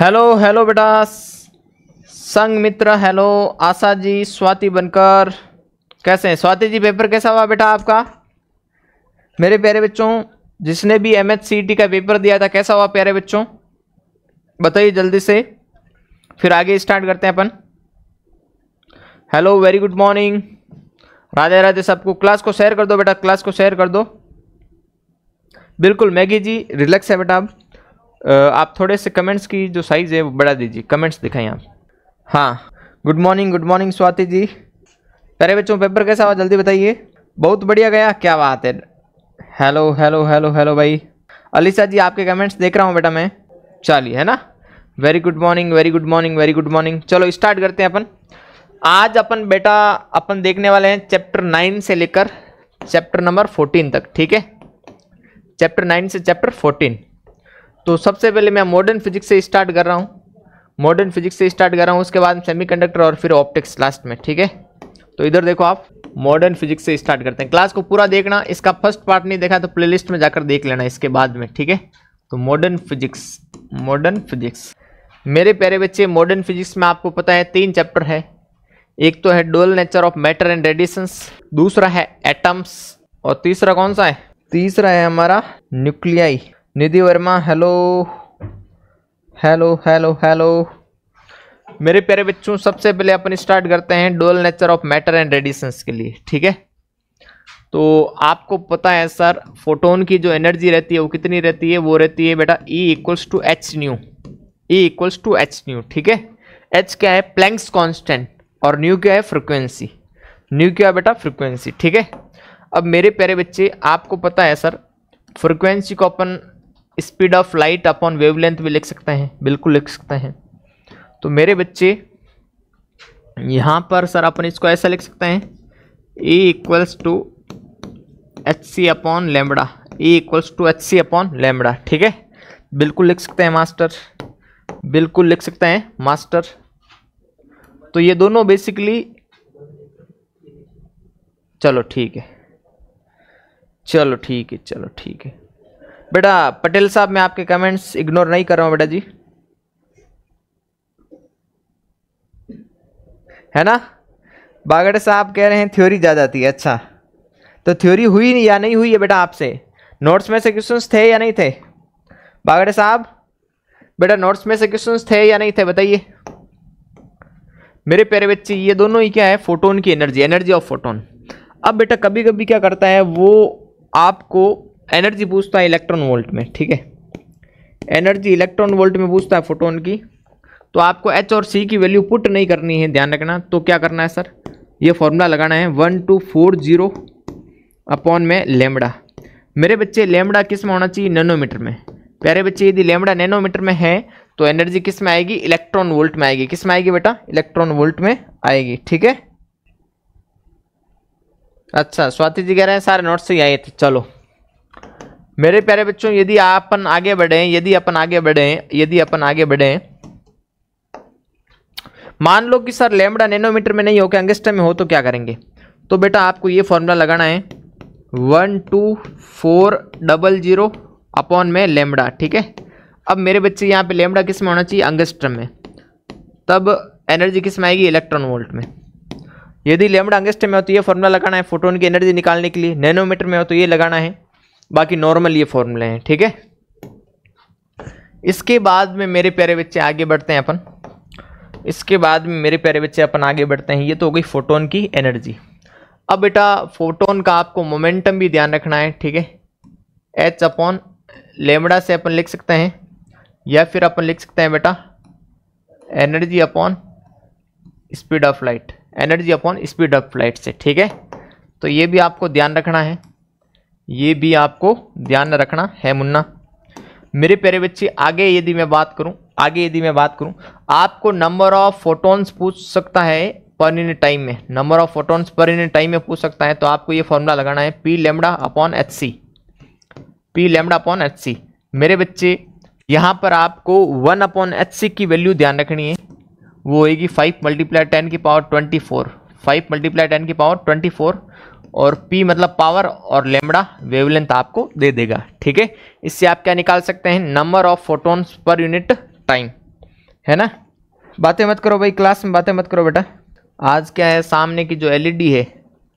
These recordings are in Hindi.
हेलो हेलो बेटा संग मित्र हेलो आशा जी स्वाति बनकर कैसे हैं स्वाति जी पेपर कैसा हुआ बेटा आपका मेरे प्यारे बच्चों जिसने भी एम e का पेपर दिया था कैसा हुआ प्यारे बच्चों बताइए जल्दी से फिर आगे स्टार्ट करते हैं अपन hello very good morning Radhe Radhe सबको क्लास को शेयर कर दो बेटा क्लास को शेयर कर दो बिल्कुल मैगी जी रिलैक्स है बेटा आप आप थोड़े से कमेंट्स की जो साइज़ है वो बढ़ा दीजिए कमेंट्स दिखाएं आप हाँ good morning good morning Swati ji अरे बच्चों पेपर कैसा हुआ जल्दी बताइए बहुत बढ़िया गया क्या बात है हेलो हेलो हेलो हेलो भाई अलीसा जी आपके कमेंट्स देख रहा हूँ बेटा मैं चलिए है ना very good morning very good morning very good morning चलो स्टार्ट करते हैं अपन आज अपन बेटा अपन देखने वाले हैं चैप्टर नाइन से लेकर चैप्टर नंबर फोर्टीन तक ठीक है चैप्टर नाइन से चैप्टर फोर्टीन तो सबसे पहले मैं मॉडर्न फिजिक्स से स्टार्ट कर रहा हूँ मॉडर्न फिजिक्स से स्टार्ट कर रहा हूँ उसके बाद सेमीकंडक्टर और फिर ऑप्टिक्स लास्ट में ठीक है तो इधर देखो आप मॉडर्न फिजिक्स से स्टार्ट करते हैं क्लास को पूरा देखना इसका फर्स्ट पार्ट नहीं देखा तो प्लेलिस्ट में जाकर देख लेना इसके बाद में ठीक है तो मॉडर्न फिजिक्स मॉडर्न फिजिक्स मेरे प्यारे बच्चे मॉडर्न फिजिक्स में आपको पता है तीन चैप्टर है एक तो है dual nature of matter and radiations दूसरा है एटम्स और तीसरा कौन सा है तीसरा है हमारा nuclei Nidhi Verma hello hello hello hello मेरे प्यारे बच्चों सबसे पहले अपन स्टार्ट करते हैं dual nature of matter and radiations के लिए ठीक है तो आपको पता है सर फोटोन की जो एनर्जी रहती है वो कितनी रहती है वो रहती है बेटा E equals to H nu E equals to H nu ठीक है एच क्या है प्लैंक्स कॉन्स्टेंट और न्यू क्या है फ्रिक्वेंसी न्यू क्या है बेटा फ्रिक्वेंसी ठीक है अब मेरे प्यारे बच्चे आपको पता है सर फ्रिक्वेंसी को अपन speed of light upon wavelength भी लिख सकते हैं बिल्कुल लिख सकते हैं तो मेरे बच्चे यहाँ पर सर अपन इसको ऐसा लिख सकते हैं E equals to H C upon lambda E equals to H C upon lambda ठीक है बिल्कुल लिख सकते हैं मास्टर बिल्कुल लिख सकते हैं मास्टर तो ये दोनों बेसिकली चलो ठीक है चलो ठीक है चलो ठीक है बेटा पटेल साहब मैं आपके कमेंट्स इग्नोर नहीं कर रहा हूँ बेटा जी है ना बागड़े साहब कह रहे हैं थ्योरी ज़्यादा आती है अच्छा तो थ्योरी हुई या नहीं हुई है बेटा आपसे नोट्स में से क्वेश्चंस थे या नहीं थे बागड़े साहब बेटा नोट्स में से क्वेश्चंस थे या नहीं थे बताइए मेरे प्यारे बच्चे ये दोनों ही क्या है फोटोन की एनर्जी एनर्जी ऑफ फोटोन अब बेटा कभी कभी क्या करता है वो आपको एनर्जी पूछता है इलेक्ट्रॉन वोल्ट में ठीक है एनर्जी इलेक्ट्रॉन वोल्ट में पूछता है फोटोन की तो आपको एच और सी की वैल्यू पुट नहीं करनी है ध्यान रखना तो क्या करना है सर ये फॉर्मूला लगाना है one two four zero upon में लेमड़ा मेरे बच्चे लेमड़ा किस में होना चाहिए नैनोमीटर में प्यारे बच्चे यदि लेमड़ा नैनोमीटर में है तो एनर्जी किस में आएगी इलेक्ट्रॉन वोल्ट में आएगी किस में आएगी बेटा इलेक्ट्रॉन वोल्ट में आएगी ठीक है अच्छा स्वाति जी कह रहे हैं सारे नोट्स ही आए थे चलो मेरे प्यारे बच्चों यदि अपन आगे बढ़ें यदि अपन आगे बढ़ें यदि अपन आगे बढ़ें मान लो कि सर लेमड़ा नैनोमीटर में नहीं हो क्या अंगेस्टर में हो तो क्या करेंगे तो बेटा आपको ये फॉर्मूला लगाना है one two four double zero upon में लेमड़ा ठीक है अब मेरे बच्चे यहाँ पे लेमड़ा किस में होना चाहिए अंगस्ट्रम में तब एनर्जी किस में आएगी इलेक्ट्रॉन वोल्ट में यदि लेमड़ा अंगस्ट्रम में हो तो ये फॉर्मूला लगाना है फोटोन की एनर्जी निकालने के लिए नैनोमीटर में हो तो ये लगाना है बाकी नॉर्मल ये फॉर्मूले हैं ठीक है इसके बाद में मेरे प्यारे बच्चे आगे बढ़ते हैं अपन इसके बाद में मेरे प्यारे बच्चे अपन आगे बढ़ते हैं ये तो हो गई फोटोन की एनर्जी अब बेटा फोटोन का आपको मोमेंटम भी ध्यान रखना है ठीक है एच अपॉन लेमड़ा से अपन लिख सकते हैं या फिर अपन लिख सकते हैं बेटा energy upon speed of light energy upon speed of light से ठीक है तो ये भी आपको ध्यान रखना है ये भी आपको ध्यान रखना है मुन्ना मेरे प्यारे बच्चे आगे यदि मैं बात करूं आगे यदि मैं बात करूं आपको नंबर ऑफ फोटॉन्स पूछ सकता है पर इन टाइम में number of photons per in time में पूछ सकता है तो आपको ये फॉर्मूला लगाना है P lambda upon H C P lambda upon H C मेरे बच्चे यहाँ पर आपको वन अपॉन एच सी की वैल्यू ध्यान रखनी है वो होगी फाइव मल्टीप्लाई टेन की power twenty four five multiply ten की पावर ट्वेंटी फोर और P मतलब पावर और लेमड़ा वेवलेंथ आपको दे देगा ठीक है इससे आप क्या निकाल सकते हैं number of photons per unit time है ना बातें मत करो भाई क्लास में बातें मत करो बेटा आज क्या है सामने की जो एलईडी है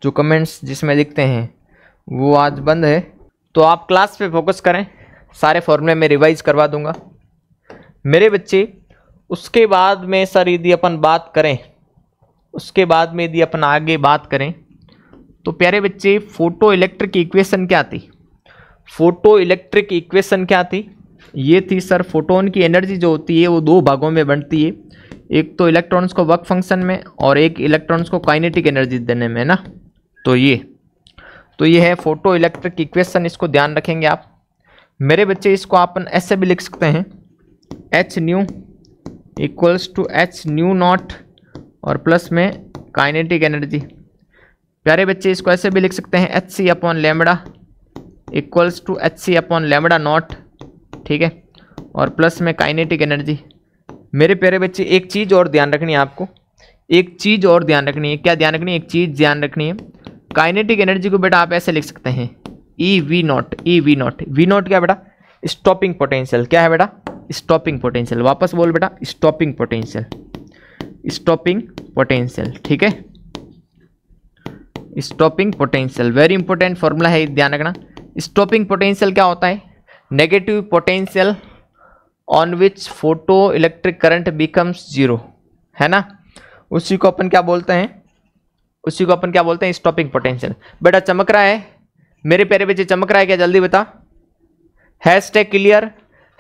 जो कमेंट्स जिसमें दिखते हैं वो आज बंद है तो आप क्लास पे फोकस करें सारे फॉर्मूले मैं रिवाइज करवा दूंगा मेरे बच्चे उसके बाद में सर यदि अपन बात करें उसके बाद में यदि अपन आगे बात करें तो प्यारे बच्चे फोटो इलेक्ट्रिक इक्वेशन क्या थी फोटो इलेक्ट्रिक इक्वेशन क्या थी ये थी सर फोटोन की एनर्जी जो होती है वो दो भागों में बनती है एक तो इलेक्ट्रॉन्स को वर्क फंक्शन में और एक इलेक्ट्रॉन्स को काइनेटिक एनर्जी देने में ना तो ये तो ये है फोटो इलेक्ट्रिक इक्वेशन इसको ध्यान रखेंगे आप मेरे बच्चे इसको अपन ऐसे भी लिख सकते हैं H nu equals to H nu not और प्लस में काइनेटिक एनर्जी प्यारे बच्चे इसको ऐसे भी लिख सकते हैं H C upon lambda equals to H C upon lambda not ठीक है और प्लस में काइनेटिक एनर्जी मेरे प्यारे बच्चे एक चीज़ और ध्यान रखनी है आपको एक चीज़ और ध्यान रखनी है क्या ध्यान रखनी है एक चीज़ ध्यान रखनी है काइनेटिक एनर्जी को बेटा आप ऐसे लिख सकते हैं E V not E V not V not क्या बेटा स्टॉपिंग पोटेंशियल क्या है बेटा स्टॉपिंग पोटेंशियल वापस बोल बेटा स्टॉपिंग पोटेंशियल स्टॉपिंग पोटेंशियल ठीक है stopping potential very important formula है ध्यान रखना स्टॉपिंग पोटेंशियल क्या होता है negative potential on which photoelectric current becomes zero है ना उसी को अपन क्या बोलते हैं उसी को अपन क्या बोलते हैं स्टॉपिंग पोटेंशियल बेटा चमक रहा है मेरे प्यारे बच्चे चमक रहा है क्या जल्दी बता hashtag clear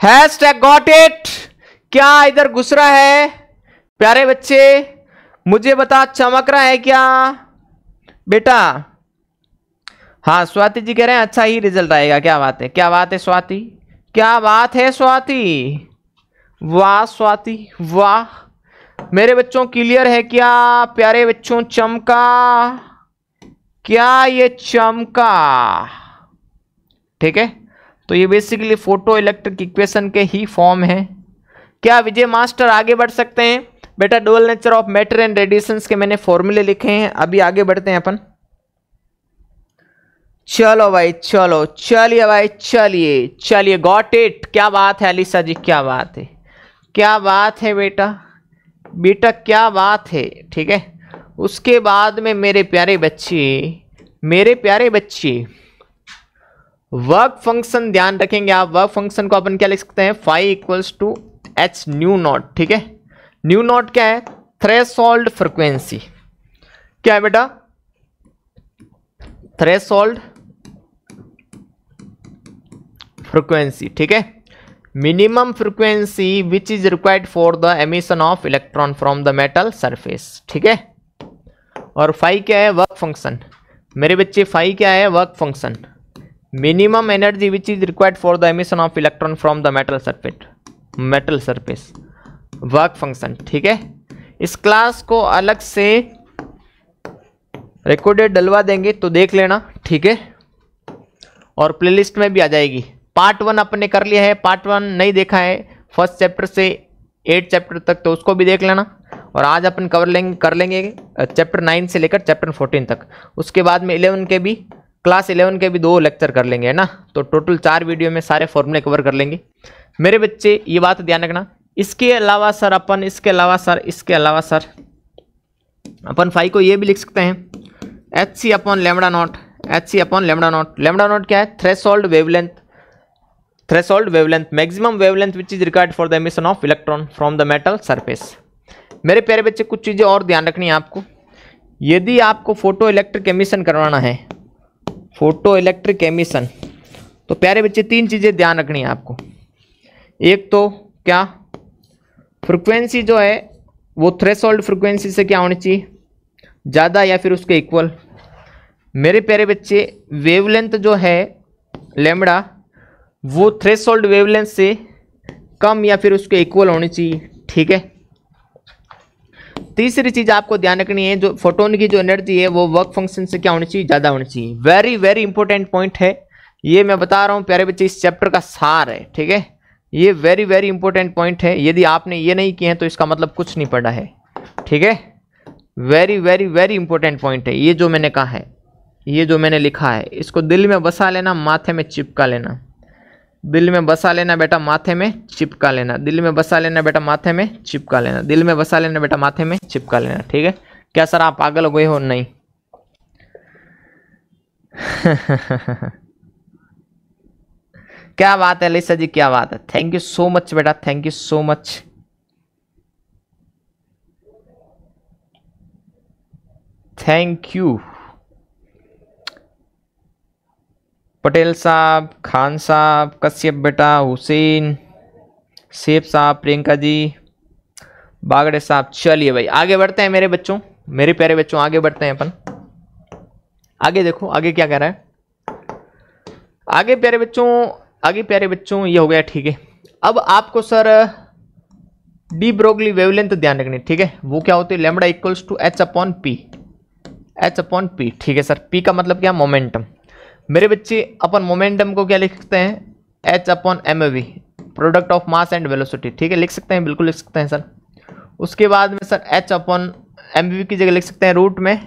hashtag got it क्या इधर घुस रहा है प्यारे बच्चे मुझे बता चमक रहा है क्या बेटा हाँ स्वाति जी कह रहे हैं अच्छा ही रिजल्ट आएगा क्या बात है क्या बात है स्वाति क्या बात है स्वाति वाह स्वाति वाह मेरे बच्चों क्लियर है क्या प्यारे बच्चों चमका क्या ये चमका ठीक है तो ये बेसिकली फोटो इलेक्ट्रिक इक्वेशन के ही फॉर्म है क्या विजय मास्टर आगे बढ़ सकते हैं बेटा dual nature of matter and radiation के मैंने फॉर्मूले लिखे हैं अभी आगे बढ़ते हैं अपन चलो भाई चलो चलिए भाई चलिए चलिए गॉट इट क्या बात है अलीसा जी क्या बात है क्या बात है बेटा बेटा क्या बात है ठीक है उसके बाद में मेरे प्यारे बच्चे मेरे प्यारे बच्चे वर्क फंक्शन ध्यान रखेंगे आप वर्क फंक्शन को अपन क्या लिख सकते हैं five equals to H nu not ठीक है न्यू नॉट क्या है थ्रेसोल्ड फ्रिक्वेंसी क्या है बेटा थ्रेसोल्ड फ्रिक्वेंसी ठीक है minimum frequency which is required for the emission of electron from the metal surface ठीक है और फाइव क्या है वर्क फंक्शन मेरे बच्चे फाइव क्या है work function minimum energy which is required for the emission of electron from the metal surface metal surface work function ठीक है इस क्लास को अलग से रिकॉर्डेड डलवा देंगे तो देख लेना ठीक है और प्लेलिस्ट में भी आ जाएगी पार्ट वन अपने कर लिया है पार्ट वन नहीं देखा है फर्स्ट चैप्टर से एट चैप्टर तक तो उसको भी देख लेना और आज अपन कवर लेंगे कर लेंगे चैप्टर नाइन से लेकर चैप्टर फोर्टीन तक उसके बाद में इलेवन के भी क्लास इलेवन के भी दो लेक्चर कर लेंगे है ना तो टोटल चार वीडियो में सारे फॉर्मूले कवर कर लेंगे मेरे बच्चे ये बात ध्यान रखना इसके अलावा सर अपन इसके अलावा सर इसके अलावा सर अपन फाइव को ये भी लिख सकते हैं H C upon lambda not H C upon lambda not lambda not क्या है threshold wavelength threshold wavelength maximum wavelength which is required for the emission of electron from the metal surface मेरे प्यारे बच्चे कुछ चीज़ें और ध्यान रखनी है आपको यदि आपको फोटो इलेक्ट्रिक एमिशन करवाना है फोटो इलेक्ट्रिक एमिशन तो प्यारे बच्चे तीन चीज़ें ध्यान रखनी है आपको एक तो क्या फ्रिक्वेंसी जो है वो थ्रेसोल्ड फ्रिक्वेंसी से क्या होनी चाहिए ज़्यादा या फिर उसके इक्वल मेरे प्यारे बच्चे वेवलेंथ जो है लेमड़ा वो थ्रेसोल्ड वेवलेंथ से कम या फिर उसके इक्वल होनी चाहिए ठीक है तीसरी चीज़ आपको ध्यान रखनी है जो फोटोन की जो एनर्जी है वो वर्क फंक्शन से क्या होनी चाहिए ज़्यादा होनी चाहिए वेरी वेरी इंपॉर्टेंट पॉइंट है ये मैं बता रहा हूँ प्यारे बच्चे इस चैप्टर का सार है ठीक है ये वेरी वेरी इंपॉर्टेंट पॉइंट है यदि आपने ये नहीं किए हैं तो इसका मतलब कुछ नहीं पड़ा है ठीक है very very very important point है ये जो मैंने कहा है ये जो मैंने लिखा है इसको दिल में बसा लेना माथे में चिपका लेना दिल में बसा लेना बेटा माथे में चिपका लेना दिल में बसा लेना बेटा माथे में चिपका लेना दिल में बसा लेना बेटा माथे में चिपका लेना ठीक है क्या सर आप पागल हो गए हो नहीं क्या बात है अलिशा जी क्या बात है थैंक यू सो मच बेटा thank you so much thank you Patel साहब खान साहब कश्यप बेटा हुसैन सेब साहब प्रियंका जी बागड़े साहब चलिए भाई आगे बढ़ते हैं मेरे बच्चों मेरे प्यारे बच्चों आगे बढ़ते हैं अपन आगे देखो आगे क्या कह रहा है आगे प्यारे बच्चों आगे प्यारे बच्चों ये हो गया ठीक है अब आपको सर डी ब्रोगली वेवलेंथ तो ध्यान रखनी ठीक है वो क्या होती है lambda equals to H upon P H upon P ठीक है सर पी का मतलब क्या मोमेंटम मेरे बच्चे अपन मोमेंटम को क्या लिख सकते हैं H upon M V product of mass and velocity ठीक है लिख सकते हैं बिल्कुल लिख सकते हैं सर उसके बाद में sir H upon M V की जगह लिख सकते हैं रूट में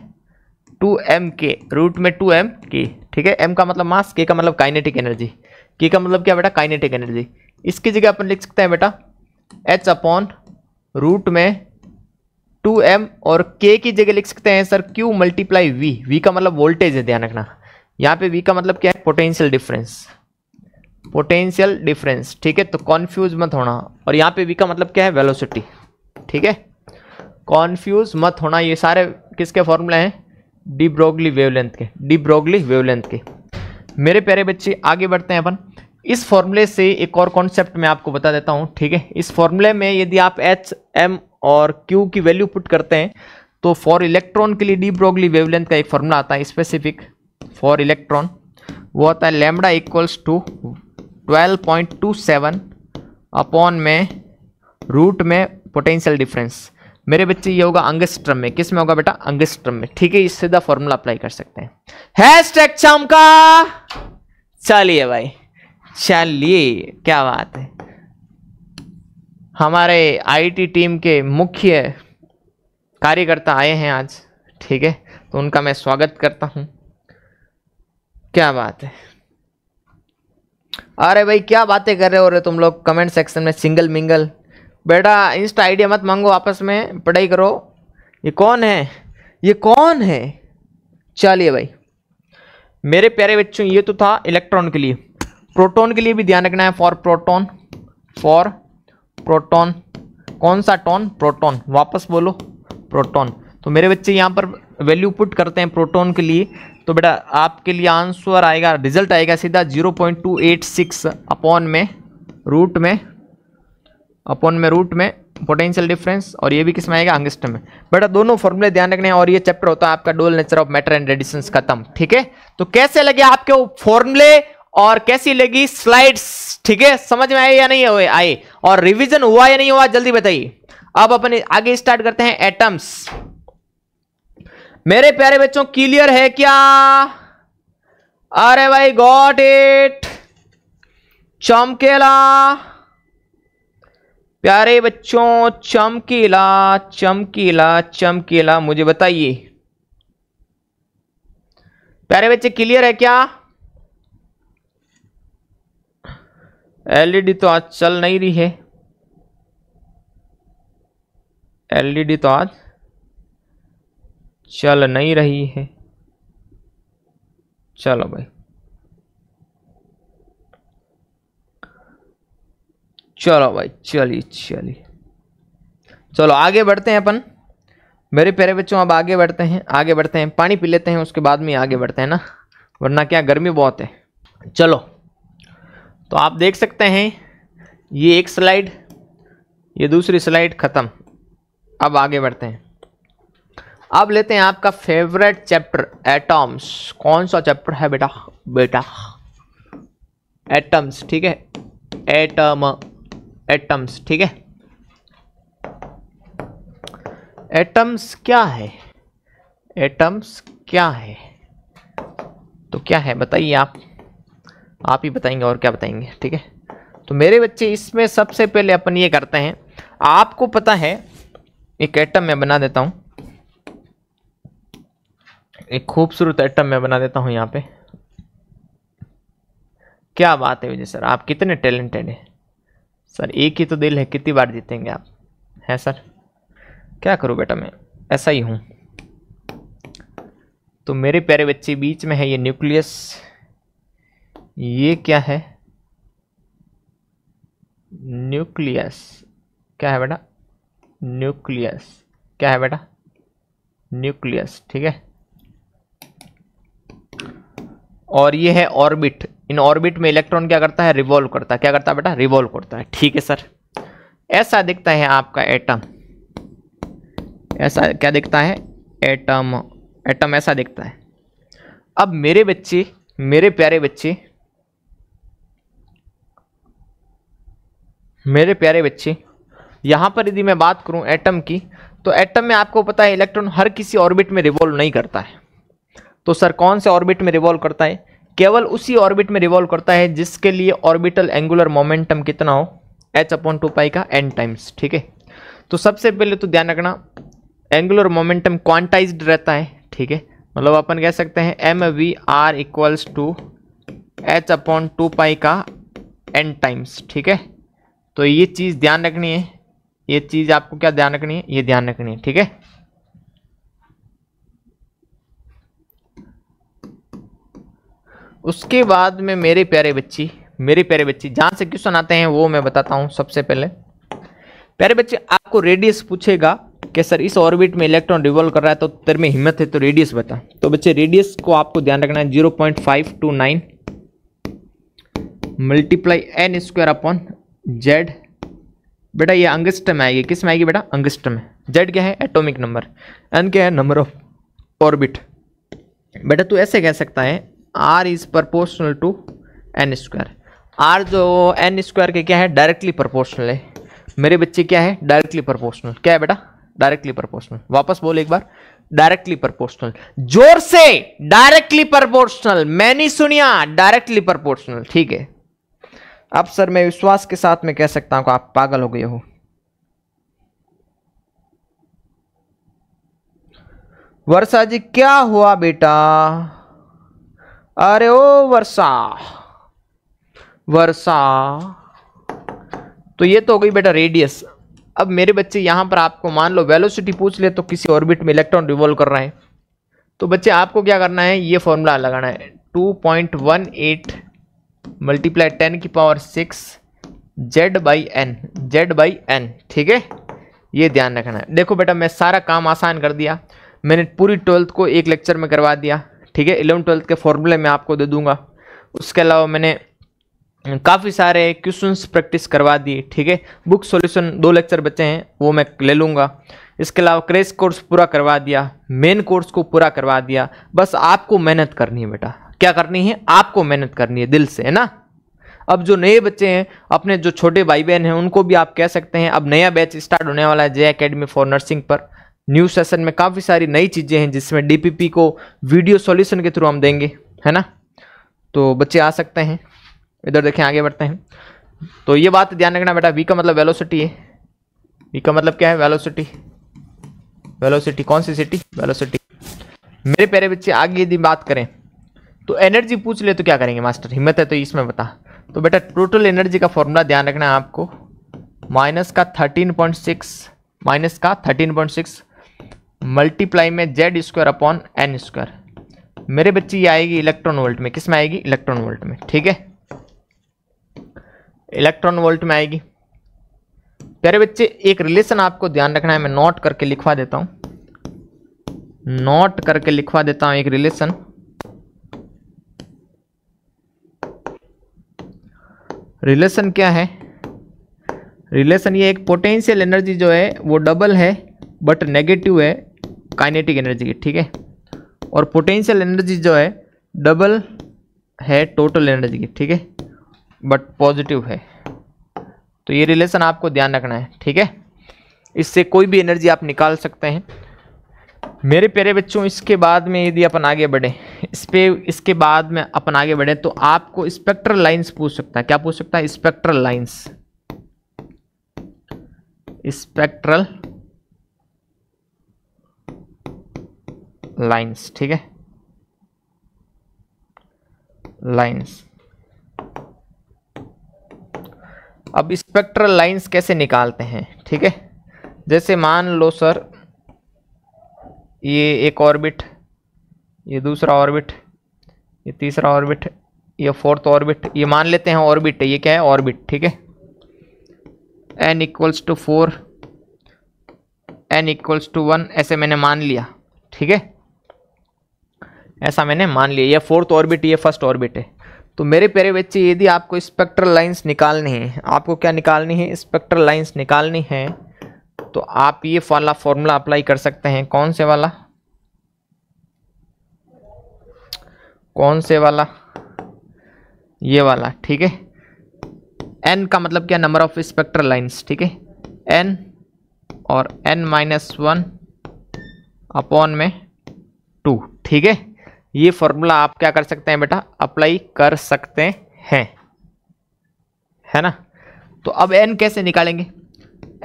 टू एम के रूट में टू एम के ठीक है एम का मतलब मास के का मतलब काइनेटिक एनर्जी के का मतलब क्या बेटा काइनेटिक एनर्जी इसकी जगह अपन लिख सकते हैं बेटा एच अपॉन रूट में टू एम और के की जगह लिख सकते हैं sir Q multiply V V का मतलब वोल्टेज है ध्यान रखना यहाँ पे वी का मतलब क्या है पोटेंशियल डिफरेंस पोटेंशियल डिफरेंस ठीक है तो कॉन्फ्यूज मत होना और यहाँ पे वी का मतलब क्या है वेलोसिटी ठीक है कॉन्फ्यूज मत होना ये सारे किसके फॉर्मूले हैं डी ब्रोगली वेवलेंथ के डी ब्रोगली वेवलेंथ के मेरे प्यारे बच्चे आगे बढ़ते हैं अपन इस फॉर्मूले से एक और कॉन्सेप्ट मैं आपको बता देता हूँ ठीक है इस फॉर्मूले में यदि आप एच एम और क्यू की वैल्यू पुट करते हैं तो फॉर इलेक्ट्रॉन के लिए डी ब्रोगली वेवलेंथ का एक फॉर्मूला आता है स्पेसिफिक फॉर इलेक्ट्रॉन वो आता है lambda equals to twelve point two seven upon में रूट में पोटेंशियल डिफरेंस मेरे बच्चे ये होगा अंगस्ट्रम में किस में होगा बेटा अंगस्ट्रम में ठीक है इस सीधा फॉर्मूला अप्लाई कर सकते हैं हैशटैग टेक्साम का चलिए भाई चलिए क्या बात है हमारे आईटी टीम के मुख्य कार्यकर्ता आए हैं आज ठीक है तो उनका मैं स्वागत करता हूं क्या बात है अरे भाई क्या बातें कर रहे हो रहे तुम लोग कमेंट सेक्शन में सिंगल मिंगल बेटा इंस्टा आइडिया मत मांगो आपस में पढ़ाई करो ये कौन है ये कौन है चलिए भाई मेरे प्यारे बच्चों ये तो था इलेक्ट्रॉन के लिए प्रोटॉन के लिए भी ध्यान रखना है फॉर प्रोटॉन फॉर प्रोटॉन कौन सा टॉन प्रोटॉन वापस बोलो प्रोटॉन तो मेरे बच्चे यहाँ पर वैल्यू पुट करते हैं प्रोटॉन के लिए तो बेटा आपके लिए आंसर आएगा रिजल्ट आएगा सीधा 0.286 अपॉन में रूट में अपॉन में रूट में पोटेंशियल डिफरेंस और ये भी किस में आएगा अंगिस्ट में बेटा दोनों फॉर्मूले ध्यान रखने हैं और ये चैप्टर होता है आपका dual nature of matter and radiation खत्म ठीक है तो कैसे लगे आपके फॉर्मूले और कैसी लगी स्लाइड्स ठीक है समझ में आए या नहीं हुए आए और रिवीजन हुआ या नहीं हुआ जल्दी बताइए अब अपन आगे स्टार्ट करते हैं एटम्स मेरे प्यारे बच्चों क्लियर है क्या अरे भाई गॉट इट चमकेला प्यारे बच्चों चमकीला चमकीला चमकीला मुझे बताइए प्यारे बच्चे क्लियर है क्या एलईडी तो आज चल नहीं रही है एलईडी तो आज चल नहीं रही है चलो भाई चलो भाई चलिए चलिए चलो आगे बढ़ते हैं अपन मेरे प्यारे बच्चों अब आगे बढ़ते हैं आगे बढ़ते हैं पानी पी लेते हैं उसके बाद में आगे बढ़ते हैं ना वरना क्या गर्मी बहुत है चलो तो आप देख सकते हैं ये एक स्लाइड ये दूसरी स्लाइड ख़त्म अब आगे बढ़ते हैं अब लेते हैं आपका फेवरेट चैप्टर एटॉम्स कौन सा चैप्टर है बेटा बेटा एटम्स ठीक है एटम एटम्स ठीक है एटम्स क्या है एटम्स क्या है तो क्या है बताइए आप आप ही बताएंगे और क्या बताएंगे ठीक है तो मेरे बच्चे इसमें सबसे पहले अपन ये करते हैं आपको पता है एक एटम मैं बना देता हूँ एक खूबसूरत एटम मैं बना देता हूँ यहाँ पे क्या बात है विजय सर आप कितने टैलेंटेड हैं सर एक ही तो दिल है कितनी बार जीतेंगे आप हैं सर क्या करूँ बेटा मैं ऐसा ही हूँ तो मेरे प्यारे बच्चे बीच में है ये न्यूक्लियस ये क्या है न्यूक्लियस क्या है बेटा न्यूक्लियस क्या है बेटा न्यूक्लियस ठीक है और ये है ऑर्बिट इन ऑर्बिट में इलेक्ट्रॉन क्या करता है रिवॉल्व करता है क्या करता है बेटा रिवॉल्व करता है ठीक है सर ऐसा दिखता है आपका एटम ऐसा क्या दिखता है एटम एटम ऐसा दिखता है अब मेरे बच्चे मेरे प्यारे बच्चे मेरे प्यारे बच्चे यहाँ पर यदि मैं बात करूँ एटम की तो एटम में आपको पता है इलेक्ट्रॉन हर किसी ऑर्बिट में रिवॉल्व नहीं करता है तो सर कौन से ऑर्बिट में रिवॉल्व करता है केवल उसी ऑर्बिट में रिवॉल्व करता है जिसके लिए ऑर्बिटल एंगुलर मोमेंटम कितना हो एच अपॉन टू पाई का एन टाइम्स ठीक है तो सबसे पहले तो ध्यान रखना एंगुलर मोमेंटम क्वांटाइज रहता है ठीक है मतलब अपन कह सकते हैं M V R equals to H upon two pi का एन टाइम्स ठीक है तो ये चीज़ ध्यान रखनी है ये चीज़ आपको क्या ध्यान रखनी है ये ध्यान रखनी है ठीक है उसके बाद में मेरे प्यारे बच्ची मेरे प्यारे बच्ची जहाँ से क्वेश्चन आते हैं वो मैं बताता हूँ सबसे पहले प्यारे बच्चे आपको रेडियस पूछेगा कि सर इस ऑर्बिट में इलेक्ट्रॉन रिवॉल्व कर रहा है तो तेरे में हिम्मत है तो रेडियस बता तो बच्चे रेडियस को आपको ध्यान रखना है zero point five two nine multiply N square upon Z बेटा ये अंगस्ट में आएगी किस में आएगी बेटा अंगस्ट में जेड क्या है एटोमिक नंबर एन क्या है नंबर ऑफ ऑर्बिट बेटा तू ऐसे कह सकता है R is proportional to N square R जो एन स्क्वायर के क्या है डायरेक्टली प्रपोर्शनल है मेरे बच्चे क्या है डायरेक्टली प्रपोर्शनल क्या है बेटा डायरेक्टली प्रपोर्शनल वापस बोले एक बार डायरेक्टली प्रपोर्शनल जोर से डायरेक्टली प्रपोर्शनल मैंने सुनिया डायरेक्टली प्रपोर्शनल ठीक है अब सर मैं विश्वास के साथ में कह सकता हूं आप पागल हो गए हो वर्षा जी क्या हुआ बेटा अरे ओ वर्षा वर्षा तो ये तो हो गई बेटा रेडियस अब मेरे बच्चे यहां पर आपको मान लो वेलोसिटी पूछ ले तो किसी ऑर्बिट में इलेक्ट्रॉन रिवॉल्व कर रहे हैं तो बच्चे आपको क्या करना है ये फॉर्मूला लगाना है 2.18 point one eight multiply ten की power six Z by N Z by N ठीक है ये ध्यान रखना है देखो बेटा मैं सारा काम आसान कर दिया मैंने पूरी ट्वेल्थ को एक लेक्चर में करवा दिया ठीक है इलेवन ट्वेल्थ के फॉर्मूले मैं आपको दे दूंगा उसके अलावा मैंने काफ़ी सारे क्वेश्चंस प्रैक्टिस करवा दिए ठीक है बुक सॉल्यूशन दो लेक्चर बचे हैं वो मैं ले लूँगा इसके अलावा क्रेश कोर्स पूरा करवा दिया मेन कोर्स को पूरा करवा दिया बस आपको मेहनत करनी है बेटा क्या करनी है आपको मेहनत करनी है दिल से है ना अब जो नए बच्चे हैं अपने जो छोटे भाई बहन हैं उनको भी आप कह सकते हैं अब नया बैच स्टार्ट होने वाला है जय अकेडमी फॉर नर्सिंग पर न्यू सेशन में काफ़ी सारी नई चीज़ें हैं जिसमें डीपीपी को वीडियो सॉल्यूशन के थ्रू हम देंगे है ना तो बच्चे आ सकते हैं इधर देखें आगे बढ़ते हैं तो ये बात ध्यान रखना बेटा वी का मतलब वेलोसिटी है वी का मतलब क्या है वेलोसिटी वेलोसिटी कौन सी सिटी वेलोसिटी मेरे प्यारे बच्चे आगे यदि बात करें तो एनर्जी पूछ ले तो क्या करेंगे मास्टर हिम्मत है तो इसमें बता तो बेटा टोटल एनर्जी का फॉर्मूला ध्यान रखना है आपको माइनस का थर्टीन पॉइंट सिक्स माइनस का थर्टीन पॉइंट सिक्स मल्टीप्लाई में Z square upon N square मेरे बच्चे ये आएगी इलेक्ट्रॉन वोल्ट में किस में आएगी इलेक्ट्रॉन वोल्ट में ठीक है इलेक्ट्रॉन वोल्ट में आएगी प्यारे बच्चे एक रिलेशन आपको ध्यान रखना है मैं नोट करके लिखवा देता हूँ नोट करके लिखवा देता हूँ एक रिलेशन रिलेशन क्या है रिलेशन ये एक पोटेंशियल एनर्जी जो है वो डबल है बट नेगेटिव है काइनेटिक एनर्जी की ठीक है और पोटेंशियल एनर्जी जो है डबल है टोटल एनर्जी की ठीक है बट पॉजिटिव है तो ये रिलेशन आपको ध्यान रखना है ठीक है इससे कोई भी एनर्जी आप निकाल सकते हैं मेरे प्यारे बच्चों इसके बाद में यदि अपन आगे बढ़ें इस पर इसके बाद में अपन आगे बढ़ें तो आपको स्पेक्ट्रल लाइंस पूछ सकता है क्या पूछ सकता है स्पेक्ट्रल लाइंस स्पेक्ट्रल लाइंस ठीक है लाइंस अब स्पेक्ट्रल लाइंस कैसे निकालते हैं ठीक है जैसे मान लो सर ये एक ऑर्बिट ये दूसरा ऑर्बिट ये तीसरा ऑर्बिट ये फोर्थ ऑर्बिट ये मान लेते हैं ऑर्बिट ये क्या है ऑर्बिट ठीक है N equals to four N equals to one ऐसे मैंने मान लिया ठीक है ऐसा मैंने मान लिया ये फोर्थ ऑर्बिट ये फर्स्ट ऑर्बिट है तो मेरे प्यारे बच्चे यदि आपको स्पेक्ट्रल लाइंस निकालनी है आपको क्या निकालनी है स्पेक्ट्रल लाइंस निकालनी है तो आप ये वाला फॉर्मूला अप्लाई कर सकते हैं कौन से वाला कौन से वाला ये वाला ठीक है एन का मतलब क्या नंबर ऑफ स्पेक्ट्रल लाइंस ठीक है एन और एन माइनस वन अपॉन में टू ठीक है ये फॉर्मूला आप क्या कर सकते हैं बेटा अप्लाई कर सकते हैं है ना तो अब एन कैसे निकालेंगे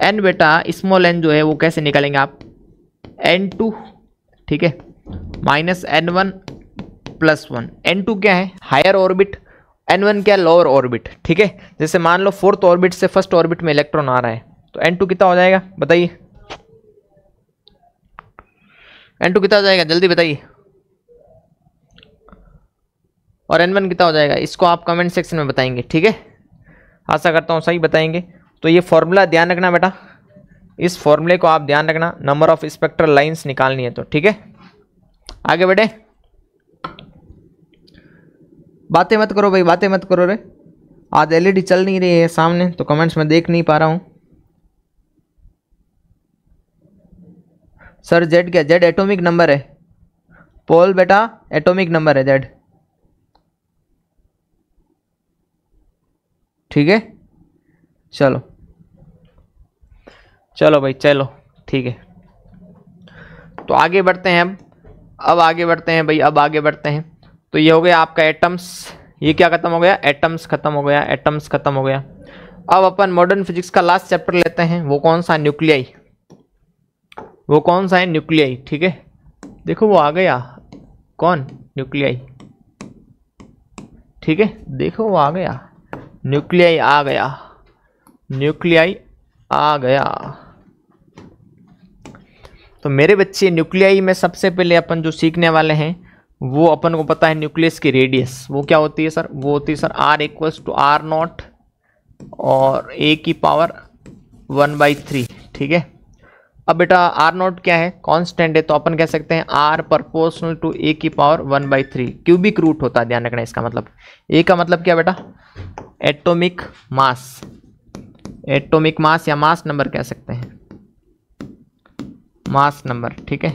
एन बेटा स्मॉल एन जो है वो कैसे निकालेंगे आप एन टू ठीक है minus N one plus one N two क्या है हायर ऑर्बिट एन वन क्या लोअर ऑर्बिट ठीक है जैसे मान लो फोर्थ ऑर्बिट से फर्स्ट ऑर्बिट में इलेक्ट्रॉन आ रहा है तो एन टू कितना हो जाएगा बताइए एन टू कितना हो जाएगा जल्दी बताइए और एन वन कितना हो जाएगा इसको आप कमेंट सेक्शन में बताएंगे ठीक है आशा करता हूँ सही बताएंगे तो ये फॉर्मूला ध्यान रखना बेटा इस फॉर्मूले को आप ध्यान रखना नंबर ऑफ स्पेक्ट्रल लाइंस निकालनी है तो ठीक है आगे बढ़े बातें मत करो भाई बातें मत करो रे आज एलईडी चल नहीं रही है सामने तो कमेंट्स में देख नहीं पा रहा हूँ सर जेड क्या जेड एटॉमिक नंबर है पोल बेटा एटॉमिक नंबर है जेड ठीक है चलो चलो भाई चलो ठीक है तो आगे बढ़ते हैं अब अब आगे बढ़ते हैं भाई अब आगे बढ़ते हैं तो ये हो गया आपका एटम्स ये क्या खत्म हो गया एटम्स खत्म हो गया एटम्स खत्म हो गया अब अपन मॉडर्न फिजिक्स का लास्ट चैप्टर लेते हैं वो कौन सा न्यूक्लियाई वो कौन सा है न्यूक्लियाई ठीक है देखो वो आ गया कौन न्यूक्लियाई ठीक है देखो वो आ गया न्यूक्लियाई आ गया न्यूक्लियाई आ गया तो मेरे बच्चे न्यूक्लियाई में सबसे पहले अपन जो सीखने वाले हैं वो अपन को पता है न्यूक्लियस की रेडियस वो क्या होती है सर वो होती है sir R equals to R not और ए की पावर वन बाई थ्री ठीक है अब बेटा आर नॉट क्या है कॉन्स्टेंट है तो अपन कह सकते हैं आर परपोर्सनल टू ए की power one by three cubic root होता है ध्यान रखना इसका मतलब ए का मतलब क्या बेटा एटोमिक मास एटोमिक मास या मास नंबर कह सकते हैं मास नंबर ठीक है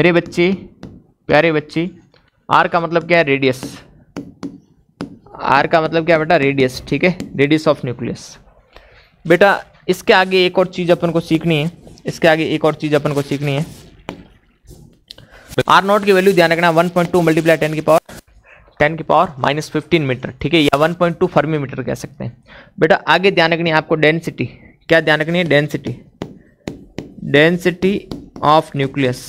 मेरे बच्चे प्यारे बच्चे आर का मतलब क्या है रेडियस आर का मतलब क्या बेटा रेडियस ठीक है रेडियस ऑफ न्यूक्लियस बेटा इसके आगे एक और चीज़ अपन को सीखनी है इसके आगे एक और चीज़ अपन को सीखनी है आर नॉट की वैल्यू ध्यान रखना one point two multiply ten की पावर टेन की पावर माइनस फिफ्टीन मीटर ठीक है या one point two fermi metre कह सकते हैं बेटा आगे ध्यान रखनी है आपको डेंसिटी क्या ध्यान रखनी है density density of nucleus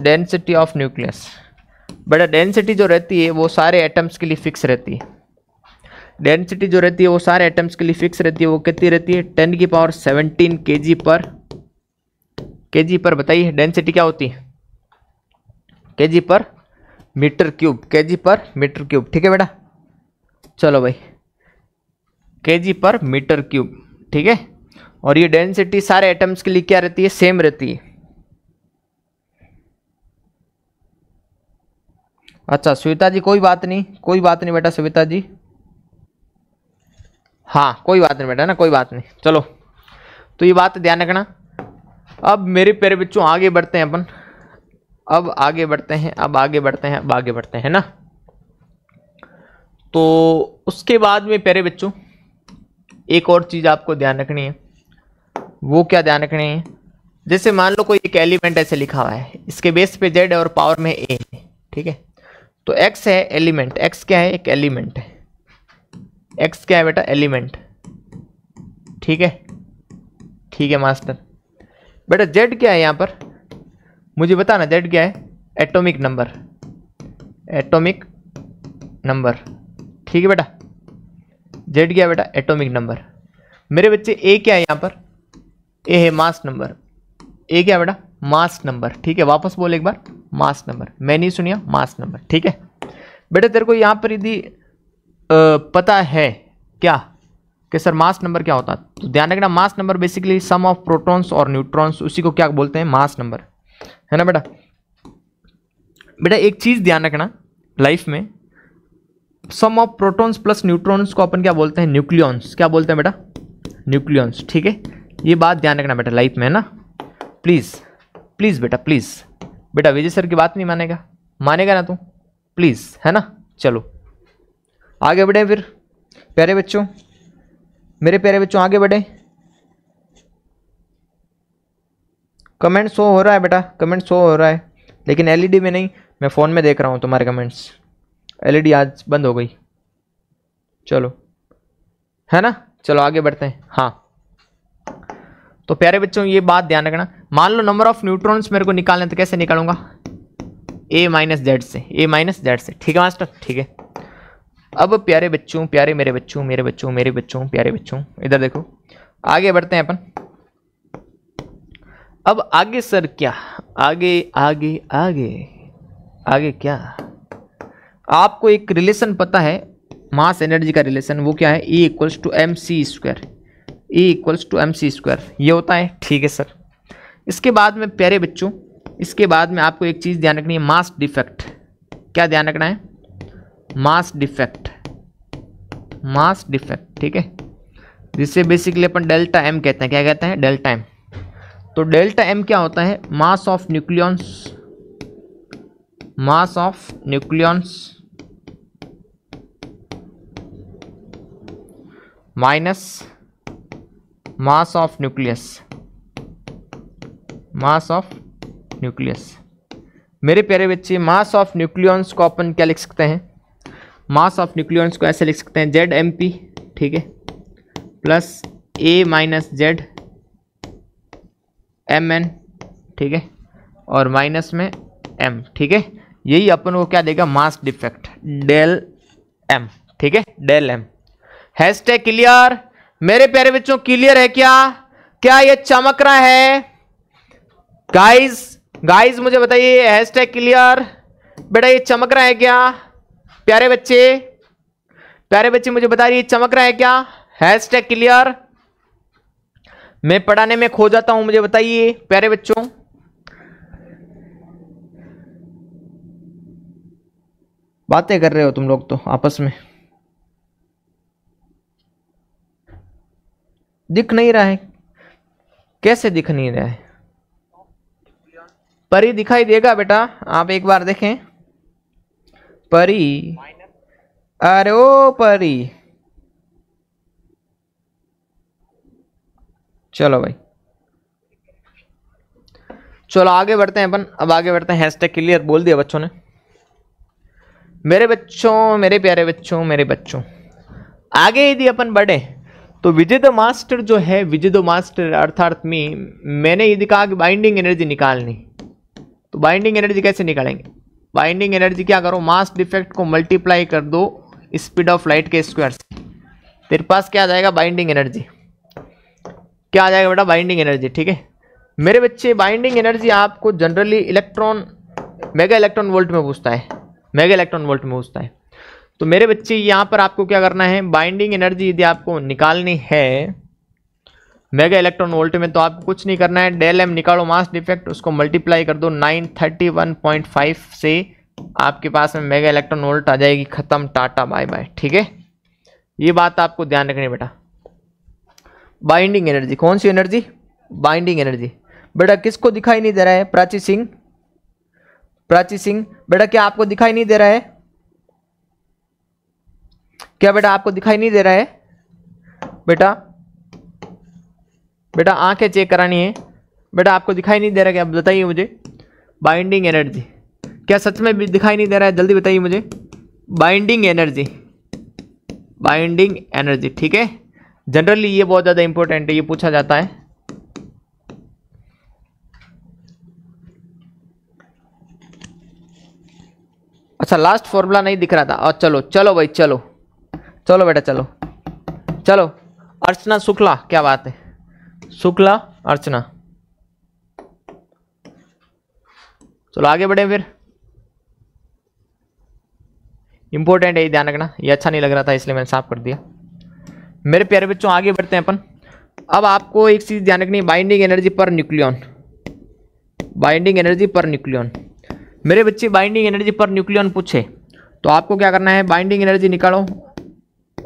density of nucleus बेटा डेंसिटी जो रहती है वो सारे एटम्स के लिए फिक्स रहती है डेंसिटी जो रहती है वो सारे एटम्स के लिए फिक्स रहती है वो कितनी रहती है टेन की पावर सेवनटीन के जी पर के जी पर बताइए डेंसिटी क्या होती है के जी पर मीटर क्यूब के जी पर मीटर क्यूब ठीक है बेटा चलो भाई के जी पर मीटर क्यूब ठीक है और ये डेंसिटी सारे एटम्स के लिए क्या रहती है सेम रहती है अच्छा सविता जी कोई बात नहीं कोई बात नहीं बेटा सविता जी हाँ कोई बात नहीं बेटा ना कोई बात नहीं चलो तो ये बात ध्यान रखना अब मेरे प्यारे बच्चों आगे बढ़ते हैं अपन अब आगे बढ़ते हैं अब आगे बढ़ते हैं अब आगे बढ़ते हैं ना तो उसके बाद में प्यारे बच्चों एक और चीज़ आपको ध्यान रखनी है वो क्या ध्यान रखनी है जैसे मान लो कोई एक एलिमेंट ऐसे लिखा हुआ है इसके बेस पे जेड है और पावर में ए है ठीक है तो एक्स है एलिमेंट एक्स क्या है एक एलिमेंट है एक्स क्या है बेटा एलिमेंट ठीक है ठीक है मास्टर बेटा जेड क्या है यहाँ पर मुझे बताना जेड क्या है एटॉमिक नंबर एटॉमिक नंबर ठीक है बेटा जेड क्या है बेटा एटॉमिक नंबर मेरे बच्चे ए क्या है यहाँ पर ए है मास नंबर ए क्या है बेटा मास नंबर ठीक है वापस बोल एक बार मास नंबर मैं नहीं सुनिया मास नंबर ठीक है बेटा तेरे को यहाँ पर यदि पता है क्या कि सर मास नंबर क्या होता है तो ध्यान रखना mass number basically sum of protons और न्यूट्रॉन्स उसी को क्या बोलते हैं मास नंबर है ना बेटा बेटा एक चीज़ ध्यान रखना लाइफ में sum of protons plus neutrons को अपन क्या बोलते हैं न्यूक्लियॉन्स क्या बोलते हैं बेटा न्यूक्लियॉन्स ठीक है ये बात ध्यान रखना बेटा लाइफ में है ना प्लीज़ प्लीज़ बेटा प्लीज़ बेटा विजय सर की बात नहीं मानेगा मानेगा ना तू प्लीज़ है ना चलो आगे बढ़ें फिर प्यारे बच्चों मेरे प्यारे बच्चों आगे बढ़ें कमेंट शो हो रहा है बेटा कमेंट शो हो रहा है लेकिन एलईडी में नहीं मैं फ़ोन में देख रहा हूँ तुम्हारे कमेंट्स एलईडी आज बंद हो गई चलो है ना चलो आगे बढ़ते हैं हाँ तो प्यारे बच्चों ये बात ध्यान रखना मान लो नंबर ऑफ न्यूट्रॉन्स मेरे को निकालने तो कैसे निकालूंगा ए माइनस जेड से ए माइनस जेड से ठीक है मास्टर ठीक है अब प्यारे बच्चों प्यारे मेरे बच्चों मेरे बच्चों मेरे बच्चों प्यारे बच्चों इधर देखो आगे बढ़ते हैं अपन अब आगे सर क्या आगे आगे आगे आगे क्या आपको एक रिलेशन पता है मास एनर्जी का रिलेशन वो क्या है E equals to M C square E equals to M C square ये होता है ठीक है सर इसके बाद में प्यारे बच्चों इसके बाद में आपको एक चीज़ ध्यान रखनी है मास डिफेक्ट क्या ध्यान रखना है मास डिफेक्ट मास डिफेक्ट ठीक है जिसे बेसिकली अपन डेल्टा एम कहते हैं क्या कहते हैं डेल्टा एम तो डेल्टा एम क्या होता है mass of nucleons mass of nucleons minus mass of nucleus mass of nucleus मेरे प्यारे बच्चे मास ऑफ न्यूक्लियंस को अपन क्या लिख सकते हैं मास ऑफ न्यूक्लियंस को ऐसे लिख सकते हैं जेड एम पी ठीक है plus A minus Z M N ठीक है और माइनस में एम ठीक है यही अपन को क्या देगा मास डिफेक्ट डेल एम ठीक है डेल एम हैश क्लियर मेरे प्यारे बच्चों क्लियर है क्या क्या ये चमक रहा है गाइस गाइस मुझे बताइए हैश क्लियर बेटा ये चमक रहा है क्या प्यारे बच्चे प्यारे बच्चे मुझे बता रही चमक रहा है क्या हैश टैग क्लियर मैं पढ़ाने में खो जाता हूं मुझे बताइए प्यारे बच्चों बातें कर रहे हो तुम लोग तो आपस में दिख नहीं रहा है कैसे दिख नहीं रहा है परी दिखाई देगा बेटा आप एक बार देखें परी अरे ओ परी चलो भाई चलो आगे बढ़ते हैं अपन अब आगे बढ़ते हैं हैशटैग क्लियर बोल दिया बच्चों ने मेरे बच्चों मेरे प्यारे बच्चों मेरे बच्चों आगे यदि अपन बढ़े तो विजय द मास्टर जो है विजय द मास्टर अर्थात में मैंने यदि कहा कि बाइंडिंग एनर्जी निकालनी तो बाइंडिंग एनर्जी कैसे निकालेंगे बाइंडिंग एनर्जी क्या करो मास डिफेक्ट को मल्टीप्लाई कर दो स्पीड ऑफ लाइट के स्क्वायर से तेरे पास क्या आ जाएगा बाइंडिंग एनर्जी क्या आ जाएगा बेटा बाइंडिंग एनर्जी ठीक है मेरे बच्चे बाइंडिंग एनर्जी आपको generally electron mega electron volt में पूछता है मेगा इलेक्ट्रॉन वोल्ट में पूछता है तो मेरे बच्चे यहाँ पर आपको क्या करना है बाइंडिंग एनर्जी यदि आपको निकालनी है मेगा इलेक्ट्रॉन वोल्ट में तो आपको कुछ नहीं करना है डेल एम निकालो मास डिफेक्ट उसको मल्टीप्लाई कर दो 931.5 से आपके पास में मेगा इलेक्ट्रॉन वोल्ट आ जाएगी ख़त्म टाटा बाय बाय ठीक है ये बात आपको ध्यान रखनी बेटा बाइंडिंग एनर्जी कौन सी एनर्जी बाइंडिंग एनर्जी बेटा किसको दिखाई नहीं दे रहा है प्राची सिंह प्राची सिंह बेटा क्या आपको दिखाई नहीं दे रहा है क्या बेटा आपको दिखाई नहीं दे रहा है बेटा बेटा आंखें चेक करानी है बेटा आपको दिखाई नहीं दे रहा क्या बताइए मुझे बाइंडिंग एनर्जी क्या सच में दिखाई नहीं दे रहा है जल्दी बताइए मुझे बाइंडिंग एनर्जी बाइंडिंग एनर्जी ठीक है जनरली ये बहुत ज़्यादा इंपॉर्टेंट है ये पूछा जाता है अच्छा लास्ट फॉर्मूला नहीं दिख रहा था और चलो चलो भाई चलो चलो बेटा चलो चलो अर्चना शुक्ला क्या बात है शुक्ला अर्चना चलो आगे बढ़े फिर इंपॉर्टेंट है ये ध्यान रखना ये अच्छा नहीं लग रहा था इसलिए मैंने साफ कर दिया मेरे प्यारे बच्चों आगे बढ़ते हैं अपन अब आपको एक चीज़ ध्यान रखनी binding energy per nucleon binding energy per nucleon मेरे बच्चे बाइंडिंग एनर्जी पर न्यूक्लियन पूछे तो आपको क्या करना है बाइंडिंग एनर्जी निकालो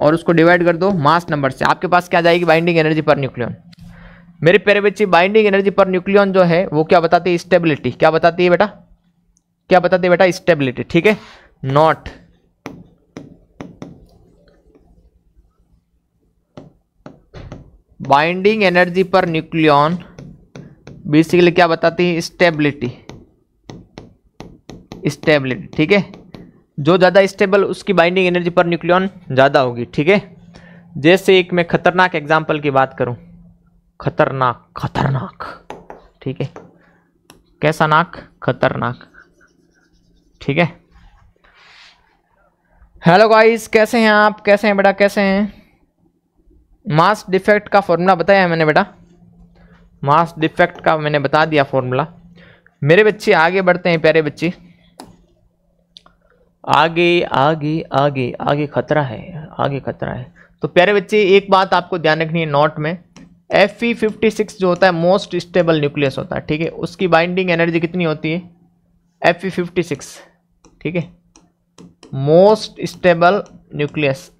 और उसको डिवाइड कर दो मास नंबर से आपके पास क्या जाएगी बाइंडिंग एनर्जी पर न्यूक्लियन मेरे प्यारे बच्चे बाइंडिंग एनर्जी पर न्यूक्लियन जो है वो क्या बताती है स्टेबिलिटी क्या बताती है बेटा क्या बताती है बेटा स्टेबिलिटी ठीक है not binding energy per nucleon basically क्या बताती है स्टेबिलिटी स्टेबिलिटी ठीक है जो ज़्यादा स्टेबल उसकी बाइंडिंग एनर्जी पर न्यूक्लियन ज़्यादा होगी ठीक है जैसे एक मैं खतरनाक एग्जाम्पल की बात करूं खतरनाक खतरनाक ठीक है कैसा नाक खतरनाक ठीक है हेलो गाइस कैसे हैं आप कैसे हैं बेटा कैसे हैं मास डिफेक्ट का फॉर्मूला बताया मैंने बेटा मास डिफेक्ट का मैंने बता दिया फॉर्मूला मेरे बच्चे आगे बढ़ते हैं प्यारे बच्चे आगे आगे आगे आगे खतरा है आगे खतरा है तो प्यारे बच्चे एक बात आपको ध्यान रखनी है नोट में एफ ई फिफ्टी सिक्स जो होता है मोस्ट स्टेबल न्यूक्लियस होता है ठीक है उसकी बाइंडिंग एनर्जी कितनी होती है एफ ई फिफ्टी सिक्स ठीक है most stable nucleus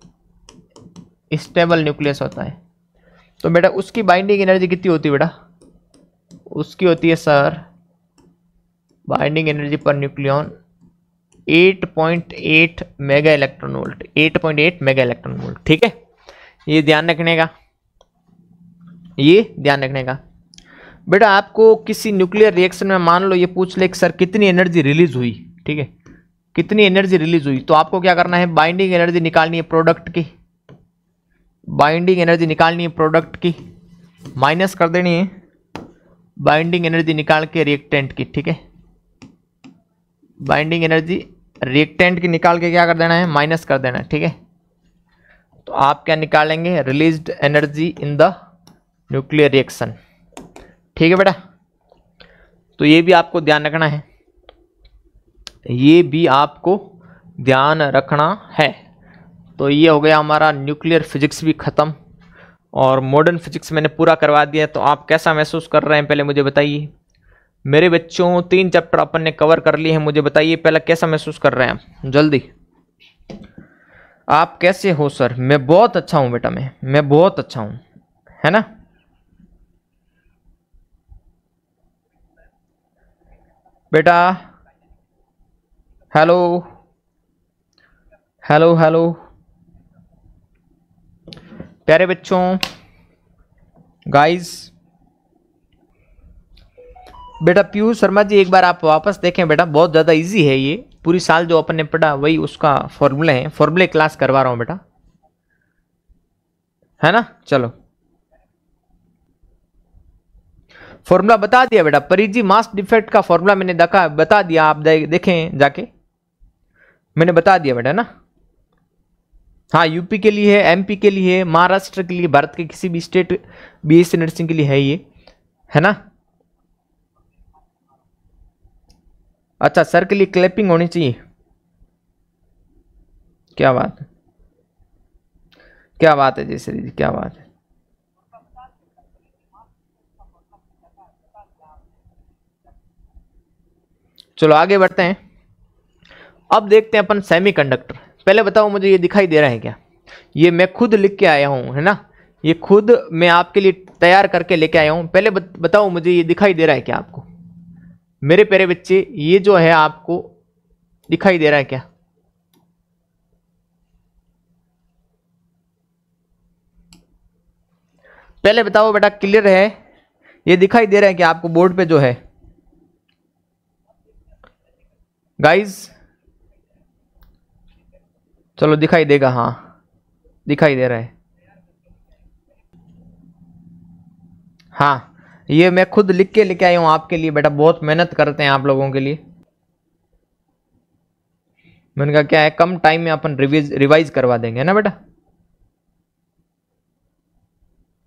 stable nucleus होता है तो बेटा उसकी बाइंडिंग एनर्जी कितनी होती है बेटा उसकी होती है sir binding energy per nucleon 8.8 mega electron volt 8.8 mega electron volt ठीक है ये ध्यान रखने का ये ध्यान रखने का बेटा आपको किसी न्यूक्लियर रिएक्शन में मान लो ये पूछ ले कि सर कितनी एनर्जी रिलीज हुई ठीक है कितनी एनर्जी रिलीज हुई तो आपको क्या करना है बाइंडिंग एनर्जी निकालनी है प्रोडक्ट की बाइंडिंग एनर्जी निकालनी है प्रोडक्ट की माइनस कर देनी है बाइंडिंग एनर्जी निकाल के रिएक्टेंट की ठीक है बाइंडिंग एनर्जी रिएक्टेंट की निकाल के क्या कर देना है माइनस कर देना है ठीक है तो आप क्या निकालेंगे released energy in the nuclear reaction ठीक है बेटा तो ये भी आपको ध्यान रखना है ये भी आपको ध्यान रखना है तो ये हो गया हमारा न्यूक्लियर फिजिक्स भी ख़त्म और मॉडर्न फिजिक्स मैंने पूरा करवा दिया तो आप कैसा महसूस कर रहे हैं पहले मुझे बताइए मेरे बच्चों तीन चैप्टर अपन ने कवर कर लिए हैं मुझे बताइए पहले कैसा महसूस कर रहे हैं आप जल्दी आप कैसे हो सर मैं बहुत अच्छा हूँ बेटा मैं मैं बहुत अच्छा हूँ है ना बेटा हेलो हेलो हेलो प्यारे बच्चों गाइस बेटा पीयूष शर्मा जी एक बार आप वापस देखें बेटा बहुत ज़्यादा इजी है ये पूरी साल जो अपन ने पढ़ा वही उसका फॉर्मूला है फॉर्मूले क्लास करवा रहा हूँ बेटा है ना चलो फॉर्मूला बता दिया बेटा परिजी मास डिफेक्ट का फॉर्मूला मैंने देखा बता दिया आप देखें जाके मैंने बता दिया बेटा ना हाँ यूपी के लिए है एमपी के लिए है महाराष्ट्र के लिए भारत के किसी भी स्टेट बी एस नर्सिंग के लिए है ये है ना अच्छा सर के लिए क्लैपिंग होनी चाहिए क्या बात है क्या बात है जैसे जी क्या बात है चलो आगे बढ़ते हैं अब देखते हैं अपन सेमीकंडक्टर पहले बताओ मुझे ये दिखाई दे रहा है क्या ये मैं खुद लिख के आया हूँ है ना ये खुद मैं आपके लिए तैयार करके लेके आया हूँ पहले बताओ मुझे ये दिखाई दे रहा है क्या आपको मेरे प्यारे बच्चे ये जो है आपको दिखाई दे रहा है क्या पहले बताओ बेटा क्लियर है ये दिखाई दे रहा है कि आपको बोर्ड पे जो है गाइस चलो दिखाई देगा हाँ दिखाई दे रहा है हाँ ये मैं खुद लिख के लेके आया हूँ आपके लिए बेटा बहुत मेहनत करते हैं आप लोगों के लिए मैंने कहा क्या है कम टाइम में अपन रिवीज रिवाइज करवा देंगे ना बेटा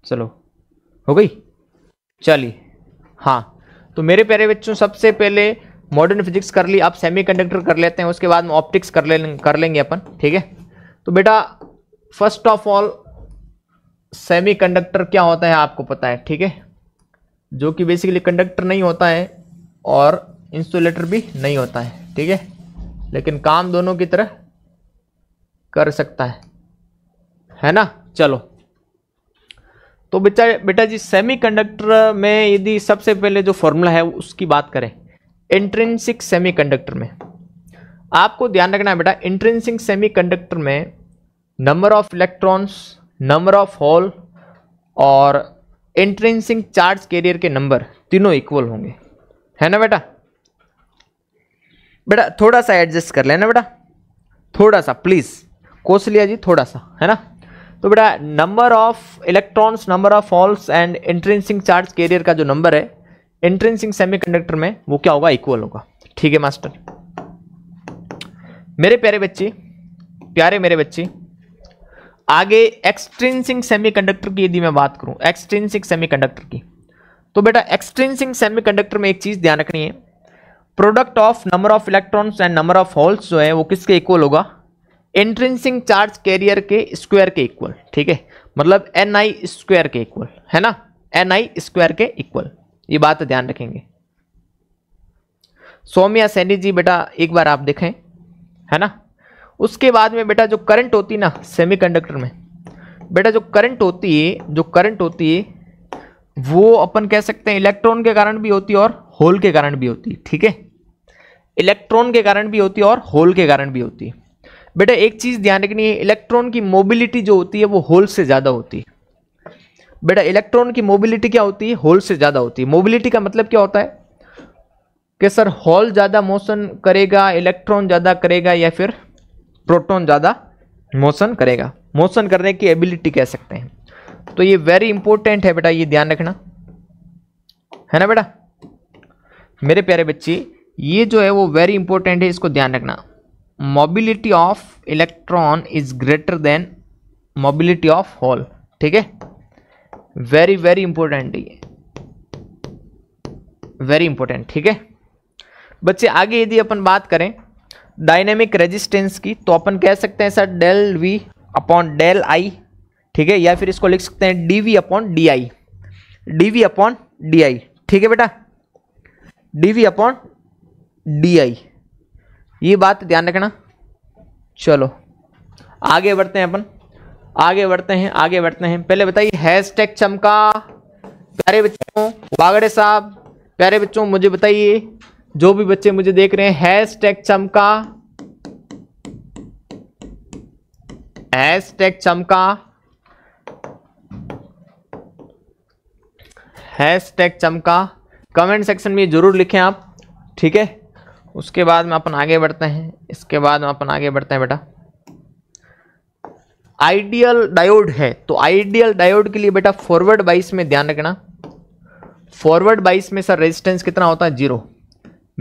चलो हो गई चलिए हाँ तो मेरे प्यारे बच्चों सबसे पहले मॉडर्न फिजिक्स कर ली आप सेमीकंडक्टर कर लेते हैं उसके बाद में ऑप्टिक्स कर ले कर लेंगे अपन ठीक है तो बेटा फर्स्ट ऑफ ऑल सेमीकंडक्टर क्या होता है आपको पता है ठीक है जो कि बेसिकली कंडक्टर नहीं होता है और इंसुलेटर भी नहीं होता है ठीक है लेकिन काम दोनों की तरह कर सकता है है ना चलो तो बेटा बेटा जी सेमीकंडक्टर में यदि सबसे पहले जो फॉर्मूला है उसकी बात करें इंट्रेंसिक कंडक्टर में आपको ध्यान रखना है बेटा इंट्रेंसिक कंडक्टर में number of electrons number of hole और इंट्रेंसिक चार्ज कैरियर के नंबर तीनों इक्वल होंगे है ना बेटा बेटा थोड़ा सा एडजस्ट कर लेना बेटा थोड़ा सा प्लीज़ कोस लिया जी थोड़ा सा है ना तो बेटा number of electrons number of holes and intrinsic charge carrier का जो नंबर है इंट्रेंसिंग सेमीकंडक्टर में वो क्या होगा इक्वल होगा ठीक है मास्टर मेरे प्यारे बच्चे प्यारे मेरे बच्चे आगे एक्सट्रेंसिंग सेमीकंडक्टर की यदि मैं बात करूं सेमी सेमीकंडक्टर की तो बेटा सेमी सेमीकंडक्टर में एक चीज ध्यान रखनी है product of number of electrons and number of holes जो है वो किसके इक्वल होगा एंट्रेंसिंग चार्ज कैरियर के स्क्वायर के इक्वल ठीक है मतलब एन आई स्क्वायर के इक्वल है ना एन आई स्क्वायर के इक्वल ये बात ध्यान रखेंगे सौम्या सैनी जी बेटा एक बार आप देखें है ना उसके बाद में बेटा जो करंट होती ना सेमीकंडक्टर में बेटा जो करंट होती है जो करंट होती है वो अपन कह सकते हैं इलेक्ट्रॉन के कारण भी होती है और होल के कारण भी होती है ठीक है इलेक्ट्रॉन के कारण भी होती है और होल के कारण भी होती है बेटा एक चीज़ ध्यान रखनी है इलेक्ट्रॉन की मोबिलिटी जो होती है वो होल से ज़्यादा होती है बेटा इलेक्ट्रॉन की मोबिलिटी क्या होती है होल से ज़्यादा होती है मोबिलिटी का मतलब क्या होता है कि सर होल ज़्यादा मोशन करेगा इलेक्ट्रॉन ज़्यादा करेगा या फिर प्रोटॉन ज़्यादा मोशन करेगा मोशन करने की एबिलिटी कह सकते हैं तो ये वेरी इंपॉर्टेंट है बेटा ये ध्यान रखना है ना बेटा मेरे प्यारे बच्चे ये जो है वो वेरी इंपॉर्टेंट है इसको ध्यान रखना mobility of electron is greater than mobility of hole ठीक है वेरी वेरी इंपॉर्टेंट है ये वेरी इंपॉर्टेंट ठीक है बच्चे आगे यदि अपन बात करें डायनेमिक रेजिस्टेंस की तो अपन कह सकते हैं sir del V upon del I ठीक है या फिर इसको लिख सकते हैं D V upon D I D V upon D I ठीक है बेटा D V upon D I ये बात ध्यान रखना चलो आगे बढ़ते हैं अपन आगे बढ़ते हैं आगे बढ़ते हैं पहले बताइए हैश टैग चमका प्यारे बच्चों बागड़े साहब प्यारे बच्चों मुझे बताइए जो भी बच्चे मुझे देख रहे हैं हैश टैग चमका हैश टैग चमका हैश टैग चमका कमेंट सेक्शन में जरूर लिखें आप ठीक है उसके बाद में अपन आगे बढ़ते हैं इसके बाद में अपन आगे बढ़ते हैं बेटा आइडियल डायोड है तो आइडियल डायोड के लिए बेटा फॉरवर्ड बाइस में ध्यान रखना फॉरवर्ड बाइस में सर रेजिस्टेंस कितना होता है जीरो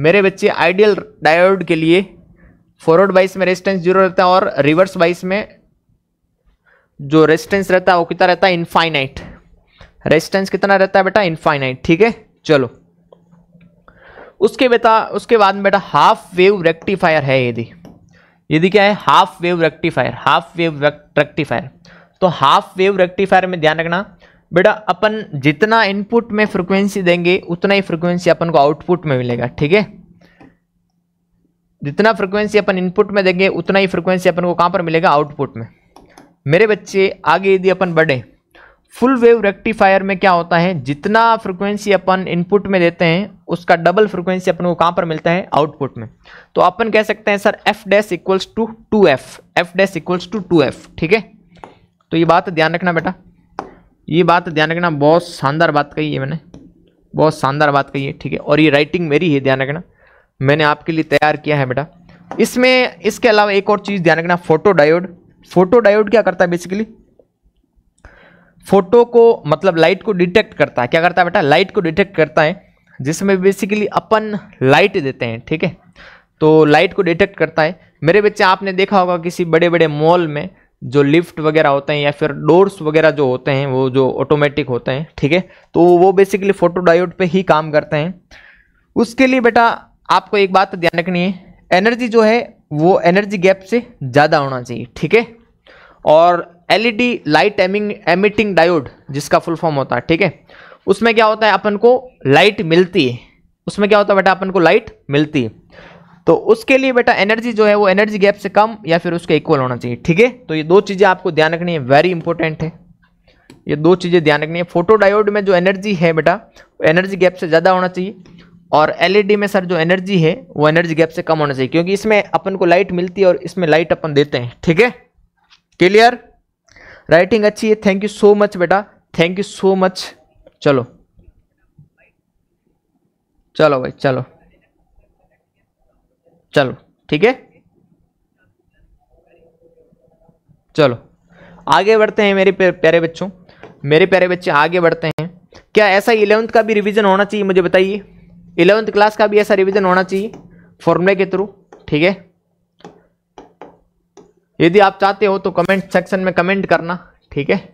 मेरे बच्चे आइडियल डायोड के लिए फॉरवर्ड बाइस में रेजिस्टेंस जीरो रहता है और रिवर्स बाइस में जो रेजिस्टेंस रहता है वो कितना रहता है इनफाइनाइट रेजिस्टेंस कितना रहता है बेटा इनफाइनाइट ठीक है चलो उसके बेटा उसके बाद में बेटा हाफ वेव रेक्टिफायर है यदि यदि क्या है half wave rectifier half wave rectifier तो हाफ वेव रेक्टिफायर में ध्यान रखना बेटा अपन जितना इनपुट में फ्रिक्वेंसी देंगे उतना ही फ्रिक्वेंसी अपन को आउटपुट में मिलेगा ठीक है जितना फ्रिक्वेंसी अपन इनपुट में देंगे उतना ही फ्रिक्वेंसी अपन को कहाँ पर मिलेगा आउटपुट में मेरे बच्चे आगे यदि अपन बढ़े फुल वेव रेक्टिफायर में क्या होता है जितना फ्रिक्वेंसी अपन इनपुट में देते हैं उसका डबल फ्रिक्वेंसी अपन को कहाँ पर मिलता है आउटपुट में तो अपन कह सकते हैं sir F dash equals to two F F dash equals to two F ठीक है तो ये बात ध्यान रखना बेटा ये बात ध्यान रखना बहुत शानदार बात कही है मैंने बहुत शानदार बात कही है ठीक है और ये राइटिंग मेरी है ध्यान रखना मैंने आपके लिए तैयार किया है बेटा इसमें इसके अलावा एक और चीज़ ध्यान रखना फोटो डायोड फोटो डायोड क्या करता है बेसिकली फोटो को मतलब लाइट को डिटेक्ट करता है क्या करता है बेटा लाइट को डिटेक्ट करता है जिसमें बेसिकली अपन लाइट देते हैं ठीक है तो लाइट को डिटेक्ट करता है मेरे बच्चे आपने देखा होगा किसी बड़े बड़े मॉल में जो लिफ्ट वगैरह होते हैं या फिर डोर्स वगैरह जो होते हैं वो जो ऑटोमेटिक होते हैं ठीक है तो वो बेसिकली फोटो डायोड पे ही काम करते हैं उसके लिए बेटा आपको एक बात ध्यान रखनी है एनर्जी जो है वो एनर्जी गैप से ज़्यादा होना चाहिए ठीक है और LED light emitting emitting diode जिसका फुल फॉर्म होता है ठीक है उसमें क्या होता है अपन को लाइट मिलती है उसमें क्या होता है बेटा अपन को लाइट मिलती है तो उसके लिए बेटा एनर्जी जो है वो एनर्जी गैप से कम या फिर उसके इक्वल होना चाहिए ठीक है तो ये दो चीज़ें आपको ध्यान रखनी है वेरी इंपॉर्टेंट है ये दो चीज़ें ध्यान रखनी है फोटोडायोड में जो एनर्जी है बेटा एनर्जी गैप से ज़्यादा होना चाहिए और एलईडी e में सर जो एनर्जी है वो एनर्जी गैप से कम होना चाहिए क्योंकि इसमें अपन को लाइट मिलती है और इसमें लाइट अपन देते हैं ठीक है क्लियर राइटिंग अच्छी है थैंक यू सो मच बेटा थैंक यू सो मच चलो चलो भाई चलो चलो ठीक है चलो आगे बढ़ते हैं मेरे प्यारे बच्चों मेरे प्यारे बच्चे आगे बढ़ते हैं क्या ऐसा इलेवंथ का भी रिवीजन होना चाहिए मुझे बताइए इलेवंथ क्लास का भी ऐसा रिवीजन होना चाहिए फॉर्मूले के थ्रू ठीक है यदि आप चाहते हो तो कमेंट सेक्शन में कमेंट करना ठीक है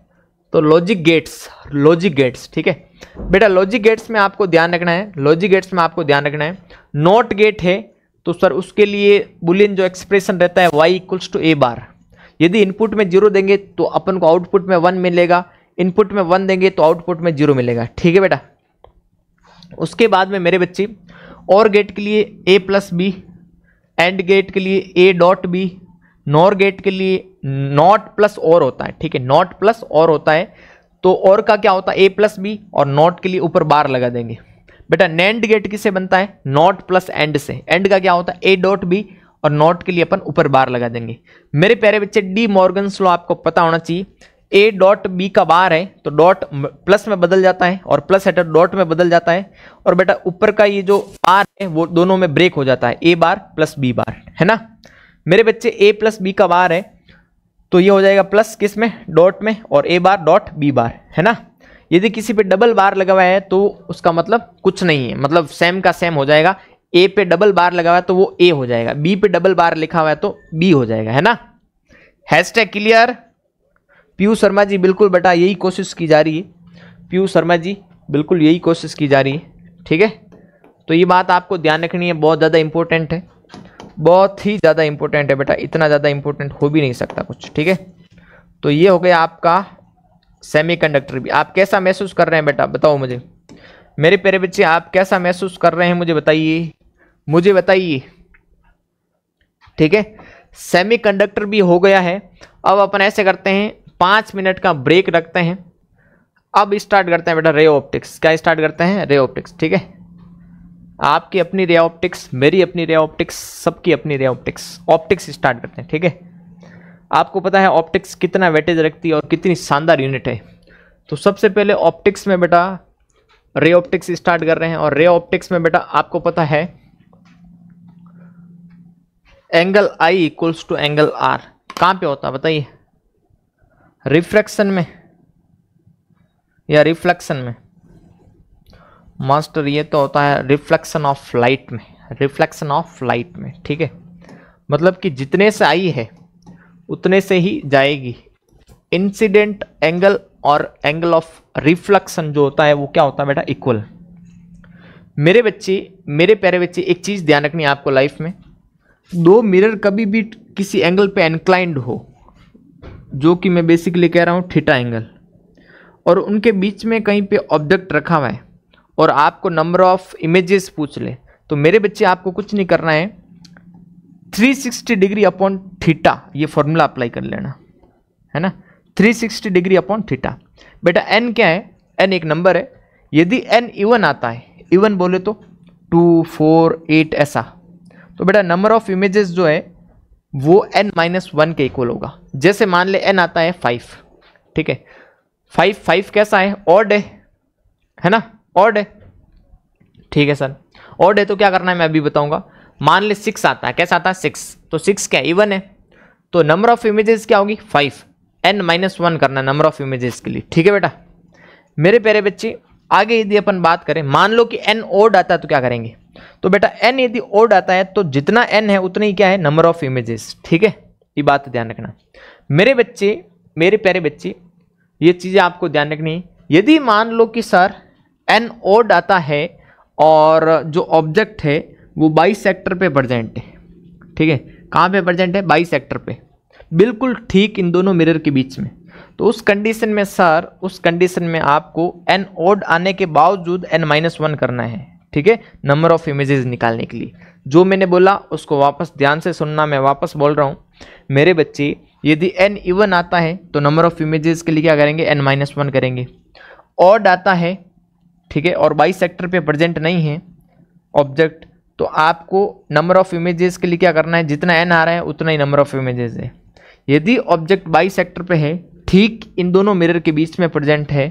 तो लॉजिक गेट्स लॉजिक गेट्स ठीक है बेटा लॉजिक गेट्स में आपको ध्यान रखना है लॉजिक गेट्स में आपको ध्यान रखना है नॉट गेट है तो सर उसके लिए बुलियन जो एक्सप्रेशन रहता है Y equals to A bar यदि इनपुट में जीरो देंगे तो अपन को आउटपुट में वन मिलेगा इनपुट में वन देंगे तो आउटपुट में जीरो मिलेगा ठीक है बेटा उसके बाद में मेरे बच्चे और गेट के लिए A plus B and gate के लिए A dot B nor gate के लिए नॉट प्लस और होता है ठीक है नॉट प्लस और होता है तो और का क्या होता है ए प्लस बी और नॉट के लिए ऊपर बार लगा देंगे बेटा नैंड गेट किससे बनता है नॉट प्लस एंड से एंड का क्या होता है ए डॉट बी और नॉट के लिए अपन ऊपर बार लगा देंगे मेरे प्यारे बच्चे डी मॉर्गन स्लो आपको पता होना चाहिए ए डॉट बी का बार है तो डॉट प्लस में बदल जाता है और प्लस हेटर डॉट तो में बदल जाता है और बेटा ऊपर का ये जो बार है वो दोनों में ब्रेक हो जाता है ए बार प्लस बी बार है ना मेरे बच्चे ए प्लस बी का बार है तो ये हो जाएगा प्लस किस में डॉट में और ए बार डॉट बी बार है ना यदि किसी पे डबल बार लगा हुआ है तो उसका मतलब कुछ नहीं है मतलब सेम का सेम हो जाएगा ए पे डबल बार लगा हुआ है तो वो ए हो जाएगा बी पे डबल बार लिखा हुआ है तो बी हो जाएगा है ना हैशटैग क्लियर पीयू शर्मा जी बिल्कुल बेटा यही कोशिश की जा रही है पीयू शर्मा जी बिल्कुल यही कोशिश की जा रही है ठीक है तो ये बात आपको ध्यान रखनी है बहुत ज़्यादा इंपॉर्टेंट है बहुत ही ज़्यादा इंपॉर्टेंट है बेटा इतना ज़्यादा इंपॉर्टेंट हो भी नहीं सकता कुछ ठीक है तो ये हो गया आपका सेमीकंडक्टर भी आप कैसा महसूस कर रहे हैं बेटा बताओ मुझे मेरे प्यारे बच्चे आप कैसा महसूस कर रहे हैं मुझे बताइए मुझे बताइए ठीक है सेमीकंडक्टर भी हो गया है अब अपन ऐसे करते हैं पाँच मिनट का ब्रेक रखते हैं अब स्टार्ट करते हैं बेटा रे ऑप्टिक्स क्या स्टार्ट करते हैं रे ऑप्टिक्स ठीक है आपकी अपनी रे ऑप्टिक्स मेरी अपनी रे ऑप्टिक्स सबकी अपनी रे ऑप्टिक्स ऑप्टिक्स स्टार्ट करते हैं ठीक है आपको पता है ऑप्टिक्स कितना वेटेज रखती है और कितनी शानदार यूनिट है तो सबसे पहले ऑप्टिक्स में बेटा रे ऑप्टिक्स स्टार्ट कर रहे हैं और रे ऑप्टिक्स में बेटा आपको पता है angle I equals to angle R कहाँ पे होता है बताइए रिफ्रैक्शन में या रिफ्लेक्शन में मास्टर ये तो होता है रिफ्लेक्शन ऑफ लाइट में रिफ्लेक्शन ऑफ लाइट में ठीक है मतलब कि जितने से आई है उतने से ही जाएगी इंसिडेंट एंगल और एंगल ऑफ रिफ्लेक्शन जो होता है वो क्या होता है बेटा इक्वल मेरे बच्चे मेरे प्यारे बच्चे एक चीज़ ध्यान रखनी है आपको लाइफ में दो मिरर कभी भी किसी एंगल पे इंक्लाइंड हो जो कि मैं बेसिकली कह रहा हूँ थीटा एंगल और उनके बीच में कहीं पे ऑब्जेक्ट रखा हुआ है और आपको नंबर ऑफ इमेजेस पूछ ले तो मेरे बच्चे आपको कुछ नहीं करना है 360 डिग्री अपॉन थीटा ये फॉर्मूला अप्लाई कर लेना है ना 360 डिग्री अपॉन थीटा बेटा एन क्या है एन एक नंबर है यदि एन इवन आता है इवन बोले तो टू फोर एट ऐसा तो बेटा नंबर ऑफ इमेजेस जो है वो एन माइनस वन के इक्वल होगा जैसे मान ले एन आता है फाइव ठीक है फाइव फाइव कैसा है ऑड है है ना ऑड है ठीक है सर ऑड है तो क्या करना है मैं अभी बताऊंगा मान ले सिक्स आता है कैसा आता है सिक्स तो सिक्स क्या इवन है तो नंबर ऑफ इमेजेस क्या होगी फाइव एन माइनस वन करना नंबर ऑफ इमेजेस के लिए ठीक है बेटा मेरे प्यारे बच्चे आगे यदि अपन बात करें मान लो कि एन ओड आता है तो क्या करेंगे तो बेटा एन यदि ओड आता है तो जितना एन है उतना ही क्या है नंबर ऑफ इमेजेस ठीक है ये बात ध्यान रखना मेरे बच्चे मेरे प्यारे बच्चे ये चीज़ें आपको ध्यान रखनी है यदि मान लो कि सर एन ओड आता है और जो ऑब्जेक्ट है वो बाईस सेक्टर पर प्रजेंट है ठीक है कहाँ पे प्रजेंट है बाईस सेक्टर पर बिल्कुल ठीक इन दोनों मिरर के बीच में तो उस कंडीशन में सर उस कंडीशन में आपको एन ओड आने के बावजूद एन माइनस वन करना है ठीक है नंबर ऑफ इमेजेस निकालने के लिए जो मैंने बोला उसको वापस ध्यान से सुनना मैं वापस बोल रहा हूँ मेरे बच्चे यदि एन इवन आता है तो नंबर ऑफ इमेजेस के लिए क्या करेंगे एन माइनस वन करेंगे ऑड आता है ठीक है और बाई सेक्टर पे प्रेजेंट नहीं है ऑब्जेक्ट तो आपको नंबर ऑफ इमेजेस के लिए क्या करना है जितना एन आ रहा है उतना ही नंबर ऑफ इमेजेस है यदि ऑब्जेक्ट बाई सेक्टर पे है ठीक इन दोनों मिरर के बीच में प्रेजेंट है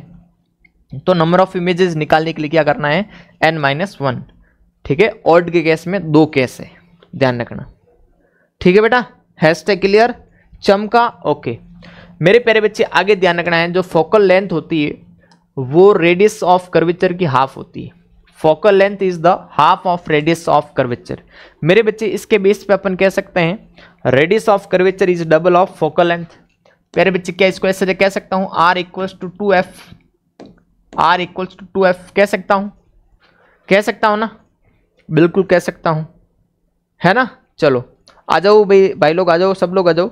तो नंबर ऑफ इमेजेस निकालने के लिए क्या करना है एन माइनस वन ठीक है ऑर्ड के केस में दो केस है ध्यान रखना ठीक है बेटा हैश टैग क्लियर चमका ओके मेरे प्यारे बच्चे आगे ध्यान रखना है जो फोकल लेंथ होती है वो रेडियस ऑफ कर्वेचर की हाफ होती है focal length is the half of radius of curvature मेरे बच्चे इसके बेस पे अपन कह सकते हैं radius of curvature is double of focal length मेरे बच्चे क्या इसको ऐसे कह सकता हूँ R equals to two F R equals to two F कह सकता हूँ कह सकता हूँ ना बिल्कुल कह सकता हूँ है ना चलो आ जाओ भाई भाई लोग आ जाओ सब लोग आ जाओ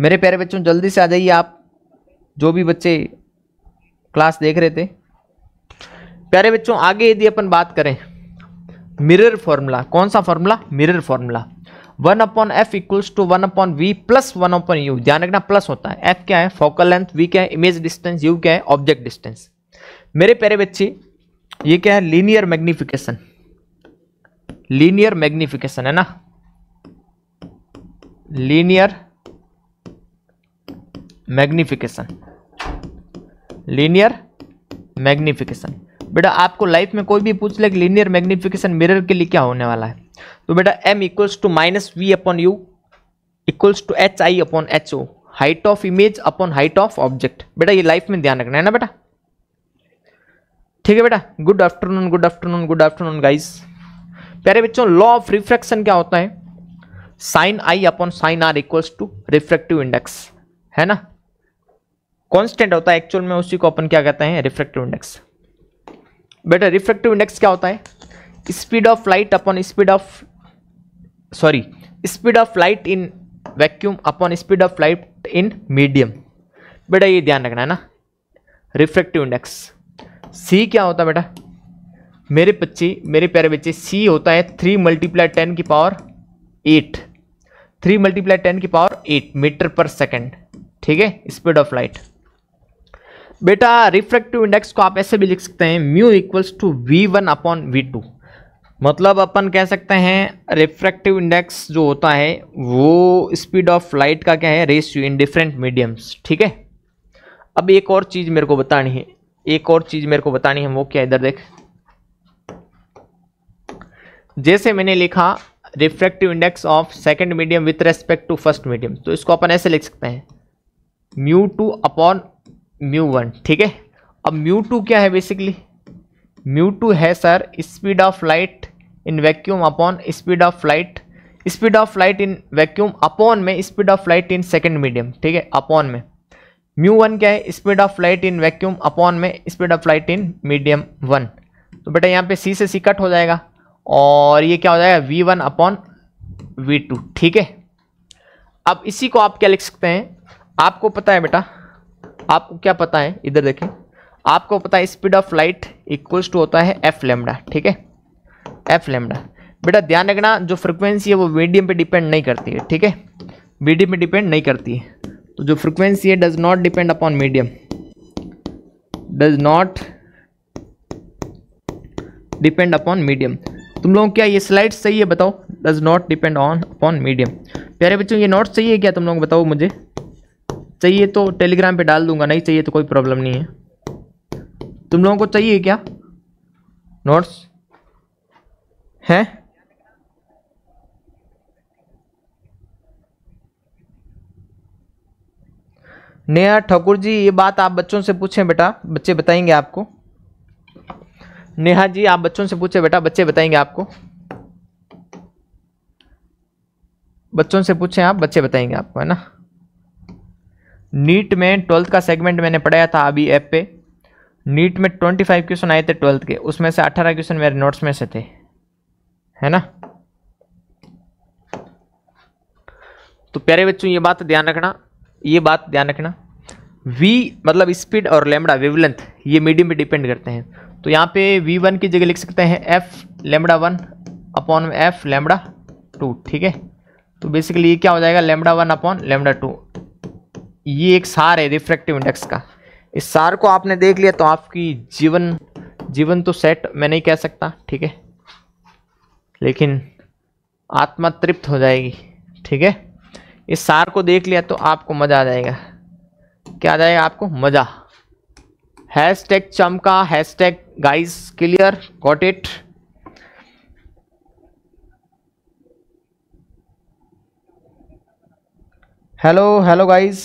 मेरे प्यारे बच्चों जल्दी से आ जाइए आप जो भी बच्चे क्लास देख रहे थे प्यारे बच्चों आगे यदि अपन बात करें मिरर फॉर्मूला कौन सा formula mirror formula one upon F equals to one upon V plus one upon U ध्यान रखना प्लस होता है एफ क्या है फोकल लेंथ वी क्या है इमेज डिस्टेंस यू क्या है ऑब्जेक्ट डिस्टेंस मेरे प्यारे बच्चे ये क्या है लीनियर मैग्निफिकेशन लीनियर मैग्निफिकेशन है ना लीनियर मैग्निफिकेशन लीनियर मैग्निफिकेशन बेटा आपको लाइफ में कोई भी पूछ ले कि लीनियर मैग्निफिकेशन मिरर के लिए क्या होने वाला है तो बेटा m equals to minus V upon U equals to H I upon H O height of image upon height of object बेटा ये लाइफ में ध्यान रखना है ना बेटा ठीक है बेटा good afternoon good afternoon good afternoon guys प्यारे बच्चों लॉ ऑफ रिफ्रैक्शन क्या होता है sine I upon sine R equals to refractive index है ना कॉन्स्टेंट होता है एक्चुअल में उसी को अपन क्या कहते हैं रिफ्रेक्टिव इंडेक्स बेटा रिफ्रेक्टिव इंडेक्स क्या होता है speed of light upon speed of sorry speed of light in vacuum upon speed of light in medium बेटा ये ध्यान रखना है ना रिफ्रेक्टिव इंडेक्स सी क्या होता है बेटा मेरे बच्चे मेरे प्यारे बच्चे सी होता है थ्री मल्टीप्लाई टेन की power eight three multiply ten की power eight metre per second ठीक है स्पीड ऑफ लाइट बेटा रिफ्रैक्टिव इंडेक्स को आप ऐसे भी लिख सकते हैं mu equals to V one upon V two मतलब अपन कह सकते हैं रिफ्रैक्टिव इंडेक्स जो होता है वो स्पीड ऑफ लाइट का क्या है रेशियो इन डिफरेंट मीडियम्स ठीक है अब एक और चीज़ मेरे को बतानी है एक और चीज़ मेरे को बतानी है वो क्या इधर देख जैसे मैंने लिखा refractive index of second medium with respect to first medium तो इसको अपन ऐसे लिख सकते हैं mu two upon mu one ठीक है अब म्यू टू क्या है बेसिकली म्यू टू है sir speed of light in vacuum upon speed of light speed of light in vacuum upon में speed of light in second medium ठीक है अपॉन में म्यू वन क्या है speed of light in vacuum upon में speed of light in medium one तो बेटा यहाँ पे सी से सी कट हो जाएगा और ये क्या हो जाएगा V one upon V two ठीक है अब इसी को आप क्या लिख सकते हैं आपको पता है बेटा आपको क्या पता है इधर देखें आपको पता है speed of light equals to होता है एफ लेमडा ठीक है एफ लेमडा बेटा ध्यान रखना जो फ्रिक्वेंसी है वो मीडियम पे डिपेंड नहीं करती है ठीक है मीडियम पे डिपेंड नहीं करती है तो जो फ्रिक्वेंसी है does not depend upon medium does not depend upon medium तुम लोगों क्या ये स्लाइड सही है बताओ does not depend on upon medium प्यारे बच्चों ये सही चाहिए क्या तुम लोग बताओ मुझे चाहिए तो टेलीग्राम पे डाल दूंगा नहीं चाहिए तो कोई प्रॉब्लम नहीं है तुम लोगों को चाहिए क्या नोट्स हैं नेहा ठाकुर जी ये बात आप बच्चों से पूछें बेटा बच्चे बताएंगे आपको नेहा जी आप बच्चों से पूछे बेटा बच्चे बताएंगे आपको बच्चों से पूछें आप बच्चे बताएंगे आपको है ना नीट में ट्वेल्थ का सेगमेंट मैंने पढ़ाया था अभी ऐप पे नीट में ट्वेंटी फाइव क्वेश्चन आए थे ट्वेल्थ के उसमें से अठारह क्वेश्चन मेरे नोट्स में से थे है ना तो प्यारे बच्चों ये बात ध्यान रखना ये बात ध्यान रखना वी मतलब स्पीड और लेमड़ा वेवलेंथ ये मीडियम पे डिपेंड करते हैं तो यहाँ पे वी वन की जगह लिख सकते हैं F lambda one upon F lambda two ठीक है तो बेसिकली ये क्या हो जाएगा lambda one upon lambda two ये एक सार है रिफ्रैक्टिव इंडेक्स का इस सार को आपने देख लिया तो आपकी जीवन जीवन तो सेट मैं नहीं कह सकता ठीक है लेकिन आत्मा तृप्त हो जाएगी ठीक है इस सार को देख लिया तो आपको मज़ा आ जाएगा क्या आ जाएगा आपको मज़ा हैश टैग चमका hashtag guys clear got it hello hello guys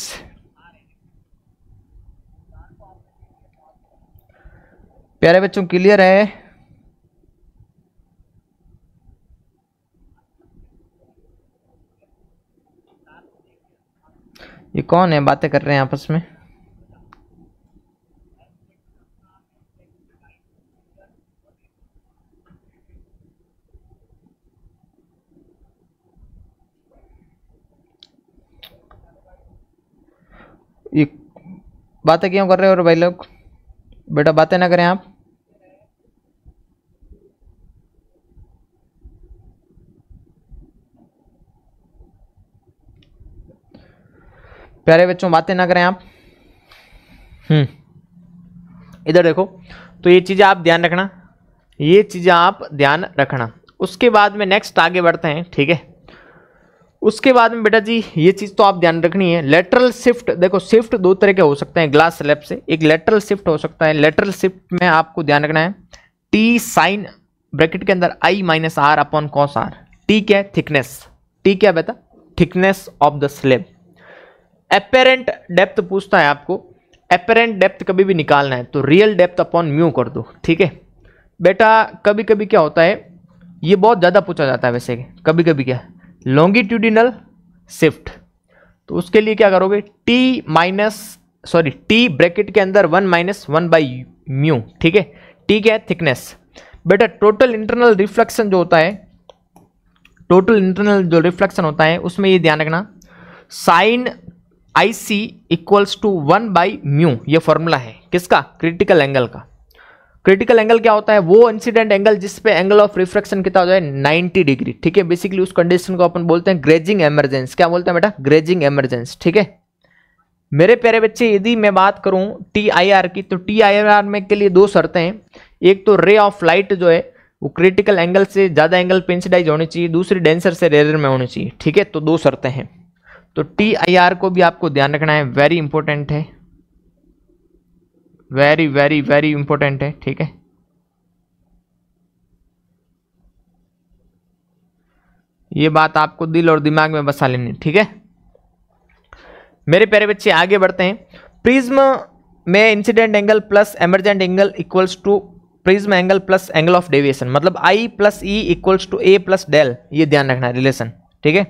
प्यारे बच्चों क्लियर है ये कौन है बातें कर रहे हैं आपस में ये बातें क्यों कर रहे हो भाई लोग बेटा बातें ना करें आप प्यारे बच्चों बातें ना करें आप हम्म इधर देखो तो ये चीज़ें आप ध्यान रखना ये चीज़ें आप ध्यान रखना उसके बाद में नेक्स्ट आगे बढ़ते हैं ठीक है उसके बाद में बेटा जी ये चीज़ तो आप ध्यान रखनी है लेटरल शिफ्ट देखो शिफ्ट दो तरह के हो सकते हैं ग्लास स्लैब से एक लेटरल शिफ्ट हो सकता है लेटरल शिफ्ट में आपको ध्यान रखना है टी साइन ब्रैकेट के अंदर I minus R upon cos R T क्या है थिकनेस टी क्या बेटा thickness of the slab apparent depth पूछता है आपको अपेरेंट डेप्थ कभी भी निकालना है तो रियल डेप्थ अपॉन म्यू कर दो ठीक है बेटा कभी कभी क्या होता है ये बहुत ज़्यादा पूछा जाता है वैसे कभी कभी क्या लॉन्गिट्यूडिनल शिफ्ट तो उसके लिए क्या करोगे T minus sorry T bracket के अंदर one minus one by mu ठीक है टी क्या है थिकनेस बेटा टोटल इंटरनल रिफ्लेक्शन जो होता है टोटल इंटरनल जो रिफ्लेक्शन होता है उसमें ये ध्यान रखना sine I C equals to one by mu ये फॉर्मूला है किसका क्रिटिकल एंगल का क्रिटिकल एंगल क्या होता है वो इंसिडेंट एंगल जिस पे एंगल ऑफ रिफ्रैक्शन कितना हो जाए 90 डिग्री ठीक है बेसिकली उस कंडीशन को अपन बोलते हैं ग्रेजिंग एमरजेंस क्या बोलते हैं बेटा ग्रेजिंग एमरजेंस ठीक है मेरे प्यारे बच्चे यदि मैं बात करूं टी आई आर की तो टी आई आर में के लिए दो शर्तें हैं एक तो रे ऑफ लाइट जो है वो क्रिटिकल एंगल से ज़्यादा एंगल पेंसिडाइज होनी चाहिए दूसरी डेंसर से रेयर में होनी चाहिए ठीक है तो दो शर्तें हैं तो टी आई आर को भी आपको ध्यान रखना है वेरी इंपॉर्टेंट है वेरी वेरी वेरी इंपॉर्टेंट है ठीक है ये बात आपको दिल और दिमाग में बसा लेनी ठीक है मेरे प्यारे बच्चे आगे बढ़ते हैं प्रिज्म में incident angle plus emergent angle equals to prism angle plus angle of deviation मतलब I plus E equals to A plus del ये ध्यान रखना है रिलेशन ठीक है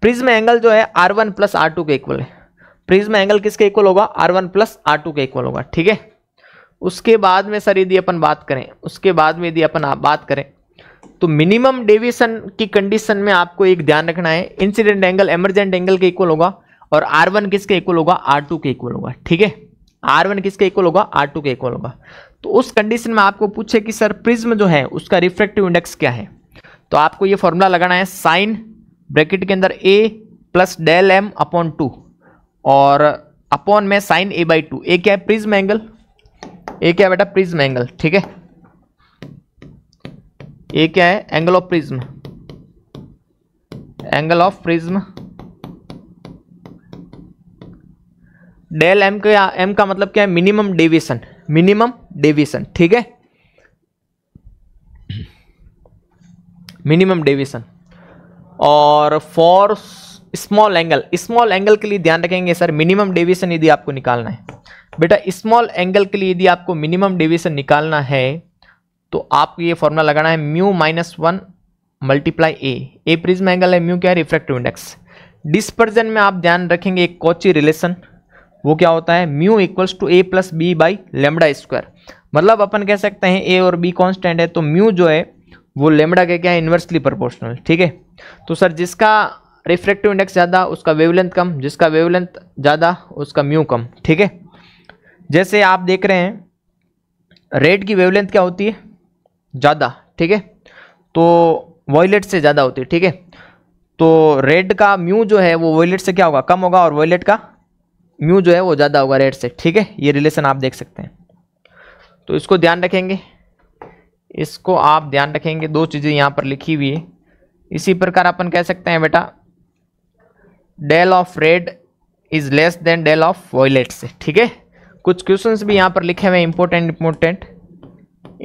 प्रिज्म एंगल जो है R one plus R two के इक्वल है प्रिज्म एंगल किसके इक्वल होगा R one plus R two के इक्वल होगा ठीक है उसके बाद में सर यदि अपन बात करें उसके बाद में यदि अपन बात करें तो मिनिमम डेविएशन की कंडीशन में आपको एक ध्यान रखना है इंसिडेंट एंगल एमरजेंट एंगल के इक्वल होगा और आर वन किसके इक्वल होगा आर टू के इक्वल होगा ठीक है आर वन किसके इक्वल होगा आर टू के इक्वल होगा तो उस कंडीशन में आपको पूछे कि सर प्रिज्म जो है उसका रिफ्रेक्टिव इंडेक्स क्या है तो आपको ये फॉर्मूला लगाना है साइन ब्रैकेट के अंदर A plus del M upon two और अपॉन में sine A by two A क्या है प्रिज्म एंगल ए क्या है बेटा प्रिज्म एंगल ठीक है ए क्या है angle of prism angle of prism del M का एम का मतलब क्या है मिनिमम डेविएशन मिनिमम डेविएशन ठीक है मिनिमम डेविएशन और for small angle small angle के लिए ध्यान रखेंगे सर मिनिमम डेविएशन यदि आपको निकालना है बेटा स्मॉल एंगल के लिए यदि आपको मिनिमम डेविएशन निकालना है तो आपको ये फॉर्मूला लगाना है mu minus one multiply A A prism angle है म्यू क्या है रिफ्रैक्टिव इंडेक्स डिस्पर्जन में आप ध्यान रखेंगे एक कोची रिलेशन वो क्या होता है mu equals to A plus B by lambda square मतलब अपन कह सकते हैं ए और बी कॉन्स्टेंट है तो म्यू जो है वो लेमडा के क्या है इन्वर्सली प्रोपोर्शनल ठीक है तो सर जिसका रिफ्रेक्टिव इंडेक्स ज़्यादा उसका वेवलेंथ कम जिसका वेवलेंथ ज़्यादा उसका म्यू कम ठीक है जैसे आप देख रहे हैं रेड की वेवलेंथ क्या होती है ज़्यादा ठीक है तो वॉयलेट से ज़्यादा होती है ठीक है तो रेड का म्यू जो है वो वॉयलेट से क्या होगा कम होगा और वॉयलेट का म्यू जो है वो ज़्यादा होगा रेड से ठीक है ये रिलेशन आप देख सकते हैं तो इसको ध्यान रखेंगे इसको आप ध्यान रखेंगे दो चीज़ें यहाँ पर लिखी हुई है इसी प्रकार अपन कह सकते हैं बेटा del of red is less than del of violet से ठीक है कुछ क्वेश्चंस भी यहाँ पर लिखे हुए हैं इंपोर्टेंट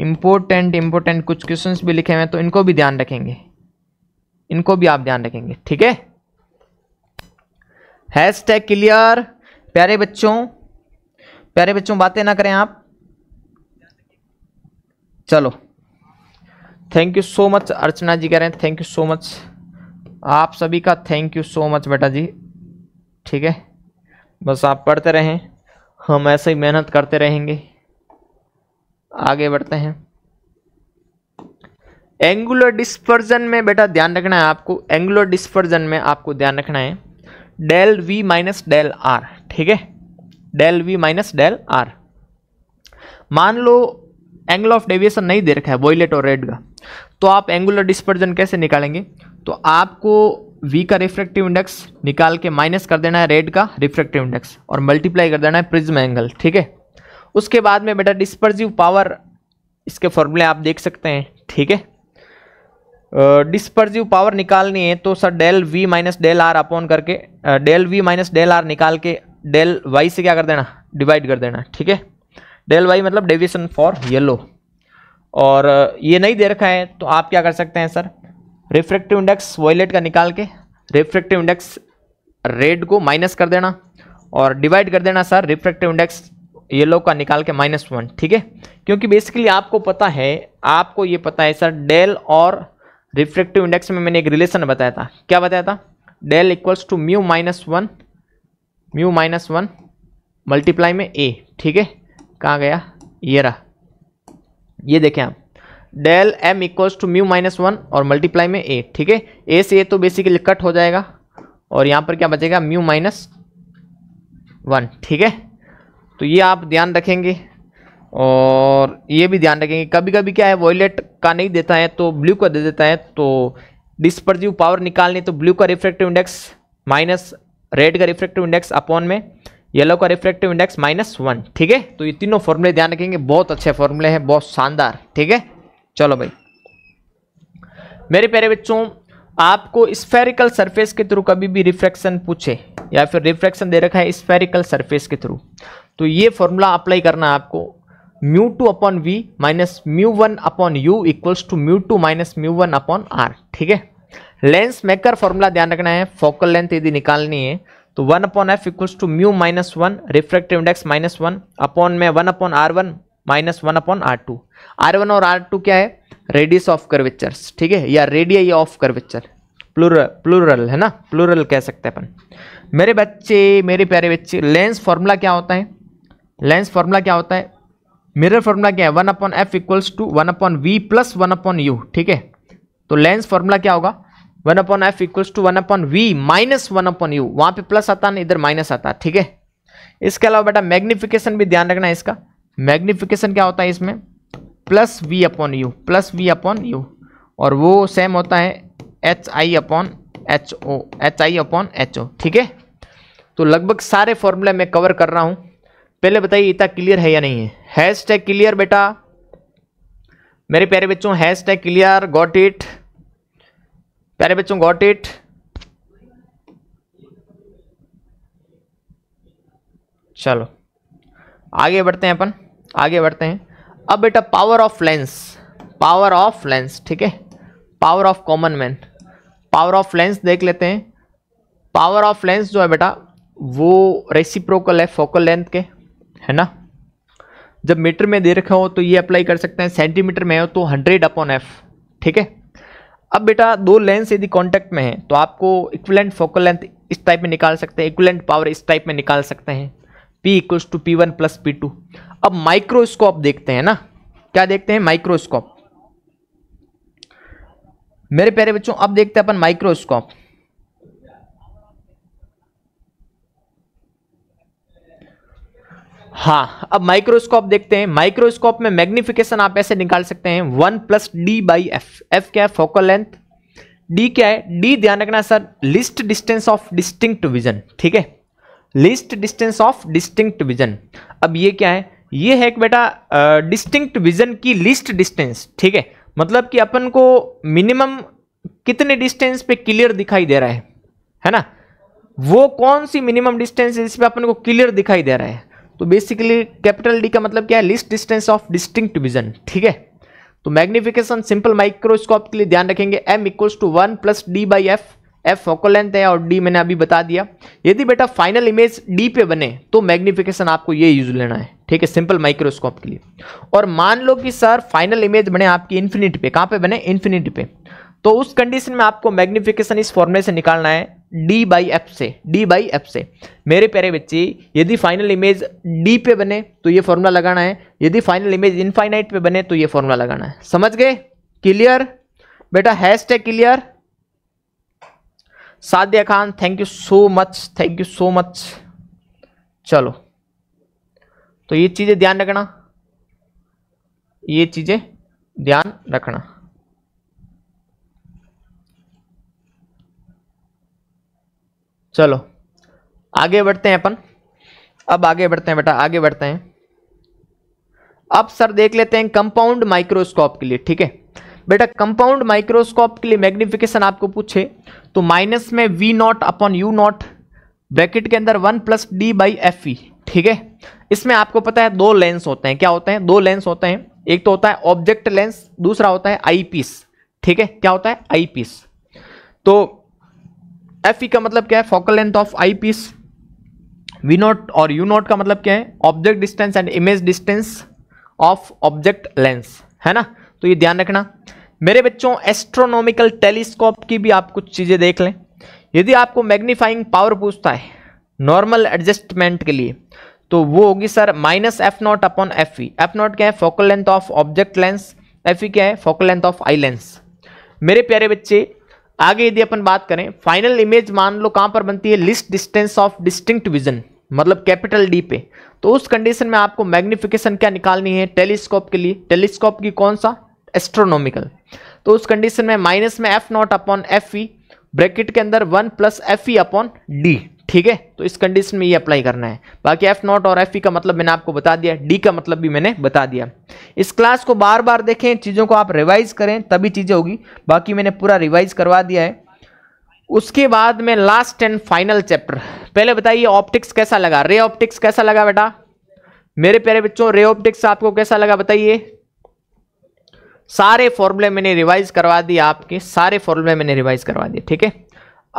इंपोर्टेंट इंपोर्टेंट कुछ क्वेश्चंस भी लिखे हुए हैं तो इनको भी ध्यान रखेंगे इनको भी आप ध्यान रखेंगे ठीक है हैश टैग क्लियर प्यारे बच्चों प्यारे बच्चों बातें ना करें आप चलो thank you so much Archana ji कह रहे हैं थैंक यू सो मच आप सभी का थैंक यू सो मच बेटा जी ठीक है बस आप पढ़ते रहें हम ऐसे ही मेहनत करते रहेंगे आगे बढ़ते हैं एंगुलर डिस्पर्जन में बेटा ध्यान रखना है आपको एंगुलर डिस्पर्जन में आपको ध्यान रखना है del V minus del R ठीक है del V minus del R मान लो एंगल ऑफ डेविएशन नहीं दे रखा है वॉयलेट और रेड का तो आप एंगुलर डिस्पर्जन कैसे निकालेंगे तो आपको वी का रिफ्रेक्टिव इंडेक्स निकाल के माइनस कर देना है रेड का रिफ्रैक्टिव इंडेक्स और मल्टीप्लाई कर देना है प्रिज्म एंगल ठीक है उसके बाद में बेटा डिस्पर्जिव पावर इसके फॉर्मूले आप देख सकते हैं ठीक है डिस्पर्जिव पावर निकालनी है तो sir del V minus del R upon करके del V minus del R निकाल के डेल वाई से क्या कर देना डिवाइड कर देना ठीक है डेल वाई मतलब डेविएशन फॉर येलो और ये नहीं दे रखा है तो आप क्या कर सकते हैं सर रिफ्रेक्टिव इंडेक्स वॉयलेट का निकाल के रिफ्रैक्टिव इंडेक्स रेड को माइनस कर देना और डिवाइड कर देना सर रिफ्रेक्टिव इंडेक्स येलो का निकाल के माइनस वन ठीक है क्योंकि बेसिकली आपको पता है आपको ये पता है सर डेल और रिफ्रेक्टिव इंडेक्स में मैंने एक रिलेशन बताया था क्या बताया था del equals to mu minus one mu minus one multiply में ए ठीक है कहाँ गया ये रहा ये देखें आप del M equals to mu minus one और मल्टीप्लाई में ए ठीक है ए से ए तो बेसिकली कट हो जाएगा और यहाँ पर क्या बचेगा म्यू माइनस वन ठीक है तो ये आप ध्यान रखेंगे और ये भी ध्यान रखेंगे कभी कभी क्या है वॉयलेट का नहीं देता है तो ब्लू का दे देता है तो डिस्पर्जिव पावर निकालने तो ब्लू का रिफ्रेक्टिव इंडेक्स माइनस रेड का रिफ्रेक्टिव इंडेक्स अपॉन में येलो का रिफ्रेक्टिव इंडेक्स माइनस वन ठीक है तो ये तीनों फॉर्मूले ध्यान रखेंगे बहुत अच्छे फॉर्मूले हैं बहुत शानदार ठीक है चलो भाई मेरे प्यारे बच्चों आपको स्फेरिकल सरफेस के थ्रू कभी भी रिफ्रैक्शन पूछे या फिर रिफ्रैक्शन दे रखा है स्फेरिकल सरफेस के थ्रू तो ये फॉर्मूला अप्लाई करना है आपको mu two upon V minus mu one upon U equals to mu two minus mu one upon R ठीक है लेंस मेकर फॉर्मूला ध्यान रखना है फोकल लेंथ यदि निकालनी है तो one upon F equals to mu minus one refractive index minus one upon में one upon R one minus one upon R two R one और आर टू क्या है रेडियस ऑफ कर्वेचर्स ठीक है या रेडिया या ऑफ कर्वेचर प्लूरल प्लूरल है ना प्लूरल कह सकते हैं अपन मेरे बच्चे मेरे प्यारे बच्चे लेंस फॉर्मूला क्या होता है लेंस फॉर्मूला क्या होता है मिरर फॉर्मूला क्या है one upon F equals to one upon V plus one upon U ठीक है तो लेंस फॉर्मूला क्या होगा one upon F equals to one upon V minus one upon U वहां पे प्लस आता नहीं इधर माइनस आता ठीक है इसके अलावा बेटा मैग्निफिकेशन भी ध्यान रखना है इसका मैग्निफिकेशन क्या होता है इसमें plus V upon U plus V upon U और वो सेम होता है H I upon H O H I upon H O ठीक है तो लगभग सारे फॉर्मूले मैं कवर कर रहा हूँ पहले बताइए इतना क्लियर है या नहीं है हैश टैग क्लियर बेटा मेरे प्यारे बच्चों hashtag clear got it प्यारे बच्चों गॉट इट चलो आगे बढ़ते हैं अपन आगे बढ़ते हैं अब बेटा power of lens power of lens ठीक है power of common man power of lens देख लेते हैं पावर ऑफ लेंस जो है बेटा वो रेसिप्रोकल है फोकल लेंथ के है ना जब मीटर में दे रखा हो तो ये अप्लाई कर सकते हैं सेंटीमीटर में हो तो हंड्रेड अपॉन एफ ठीक है अब बेटा दो लेंस यदि कॉन्टैक्ट में है तो आपको इक्वलेंट फोकल लेंथ इस टाइप में निकाल सकते हैं इक्वलेंट पावर इस टाइप में निकाल सकते हैं P equals to P one plus P two अब माइक्रोस्कोप देखते हैं ना क्या देखते हैं माइक्रोस्कोप मेरे प्यारे बच्चों अब देखते हैं अपन माइक्रोस्कोप हाँ अब माइक्रोस्कोप देखते हैं माइक्रोस्कोप में मैग्निफिकेशन आप ऐसे निकाल सकते हैं one plus D by F F क्या है फोकल लेंथ डी क्या है डी ध्यान रखना sir least distance of distinct vision ठीक है least distance of distinct vision अब ये क्या है ये है कि बेटा डिस्टिंक्ट विजन की लिस्ट डिस्टेंस ठीक है मतलब कि अपन को मिनिमम कितने डिस्टेंस पे क्लियर दिखाई दे रहा है है ना वो कौन सी मिनिमम डिस्टेंस है जिसपे अपन को क्लियर दिखाई दे रहा है तो बेसिकली कैपिटल डी का मतलब क्या है least distance of distinct vision ठीक है तो मैग्निफिकेशन सिंपल माइक्रोस्कोप के लिए ध्यान रखेंगे M equals to one plus D by F F focal length है और डी मैंने अभी बता दिया यदि बेटा फाइनल इमेज डी पे बने तो मैग्निफिकेशन आपको ये यूज लेना है ठीक है सिंपल माइक्रोस्कोप के लिए और मान लो कि सर फाइनल इमेज बने आपकी इन्फिनिटी पे कहाँ पे बने इन्फिनिटी पे तो उस कंडीशन में आपको मैग्निफिकेशन इस फॉर्मूले से निकालना है डी बाई एफ से डी बाई एफ से मेरे प्यारे बच्चे यदि फाइनल इमेज डी पे बने तो ये फॉर्मूला लगाना है यदि फाइनल इमेज इनफाइनाइट पे बने तो ये फॉर्मूला लगाना है समझ गए क्लियर बेटा hashtag clear Sadia Khan thank you so much thank you so much चलो तो ये चीज़ें ध्यान रखना ये चीज़ें ध्यान रखना चलो आगे बढ़ते हैं अपन अब आगे बढ़ते हैं बेटा आगे बढ़ते हैं अब सर देख लेते हैं कंपाउंड माइक्रोस्कोप के लिए ठीक है बेटा कंपाउंड माइक्रोस्कोप के लिए मैग्निफिकेशन आपको पूछे तो माइनस में V nought upon U nought bracket के अंदर one plus D by F E ठीक है इसमें आपको पता है दो लेंस होते हैं क्या होते हैं दो लेंस होते हैं एक तो होता है ऑब्जेक्ट लेंस दूसरा होता है आई पीस ठीक है क्या होता है आई पीस तो एफ ई e का मतलब क्या है focal length of eyepiece V nought और यू नोट का मतलब क्या है object distance and image distance of object lens है ना तो ये ध्यान रखना मेरे बच्चों एस्ट्रोनॉमिकल टेलीस्कोप की भी आप कुछ चीज़ें देख लें यदि आपको मैग्नीफाइंग पावर पूछता है नॉर्मल एडजस्टमेंट के लिए तो वो होगी sir minus F nought upon F E F nought क्या है focal length of object lens F E क्या है focal length of eye lens मेरे प्यारे बच्चे आगे यदि अपन बात करें फाइनल इमेज मान लो कहाँ पर बनती है least distance of distinct vision मतलब कैपिटल डी पे तो उस कंडीशन में आपको मैग्निफिकेशन क्या निकालनी है टेलीस्कोप के लिए टेलीस्कोप की कौन सा एस्ट्रोनॉमिकल तो उस कंडीशन में माइनस में F nought upon F E bracket के अंदर one plus F E upon D ठीक है तो इस कंडीशन में ये अप्लाई करना है बाकी एफ नॉट और एफ ई e का मतलब मैंने आपको बता दिया डी का मतलब भी मैंने बता दिया इस क्लास को बार बार देखें चीज़ों को आप रिवाइज करें तभी चीज़ें होगी बाकी मैंने पूरा रिवाइज करवा दिया है उसके बाद में लास्ट एंड फाइनल चैप्टर पहले बताइए ऑप्टिक्स कैसा लगा रे ऑप्टिक्स कैसा लगा बेटा मेरे प्यारे बच्चों रे ऑप्टिक्स आपको कैसा लगा बताइए सारे फॉर्मूले मैंने रिवाइज करवा दिए आपके सारे फॉर्मूले मैंने रिवाइज करवा दिए ठीक है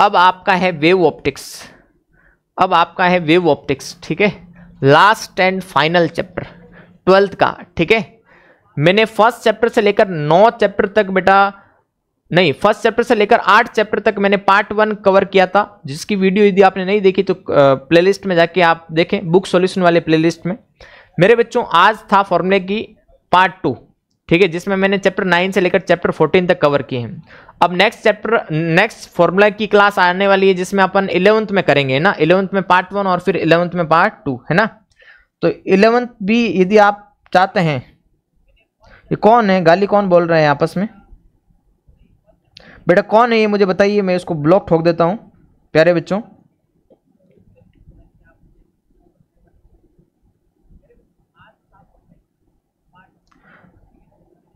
अब आपका है वेव ऑप्टिक्स अब आपका है वेव ऑप्टिक्स ठीक है last and final chapter twelfth का ठीक है मैंने फर्स्ट चैप्टर से लेकर नौ चैप्टर तक बेटा नहीं फर्स्ट चैप्टर से लेकर आठ चैप्टर तक मैंने पार्ट वन कवर किया था जिसकी वीडियो यदि आपने नहीं देखी तो प्लेलिस्ट में जाके आप देखें बुक सॉल्यूशन वाले प्लेलिस्ट में मेरे बच्चों आज था फॉर्मूले की पार्ट टू ठीक है जिसमें मैंने चैप्टर नाइन से लेकर चैप्टर फोर्टीन तक कवर किए हैं अब नेक्स्ट चैप्टर नेक्स्ट फॉर्मूला की क्लास आने वाली है जिसमें अपन इलेवंथ में करेंगे ना इलेवंथ में पार्ट वन और फिर इलेवंथ में पार्ट टू है ना तो इलेवंथ भी यदि आप चाहते हैं ये कौन है गाली कौन बोल रहे हैं आपस में बेटा कौन है ये मुझे बताइए मैं इसको ब्लॉक ठोक देता हूँ प्यारे बच्चों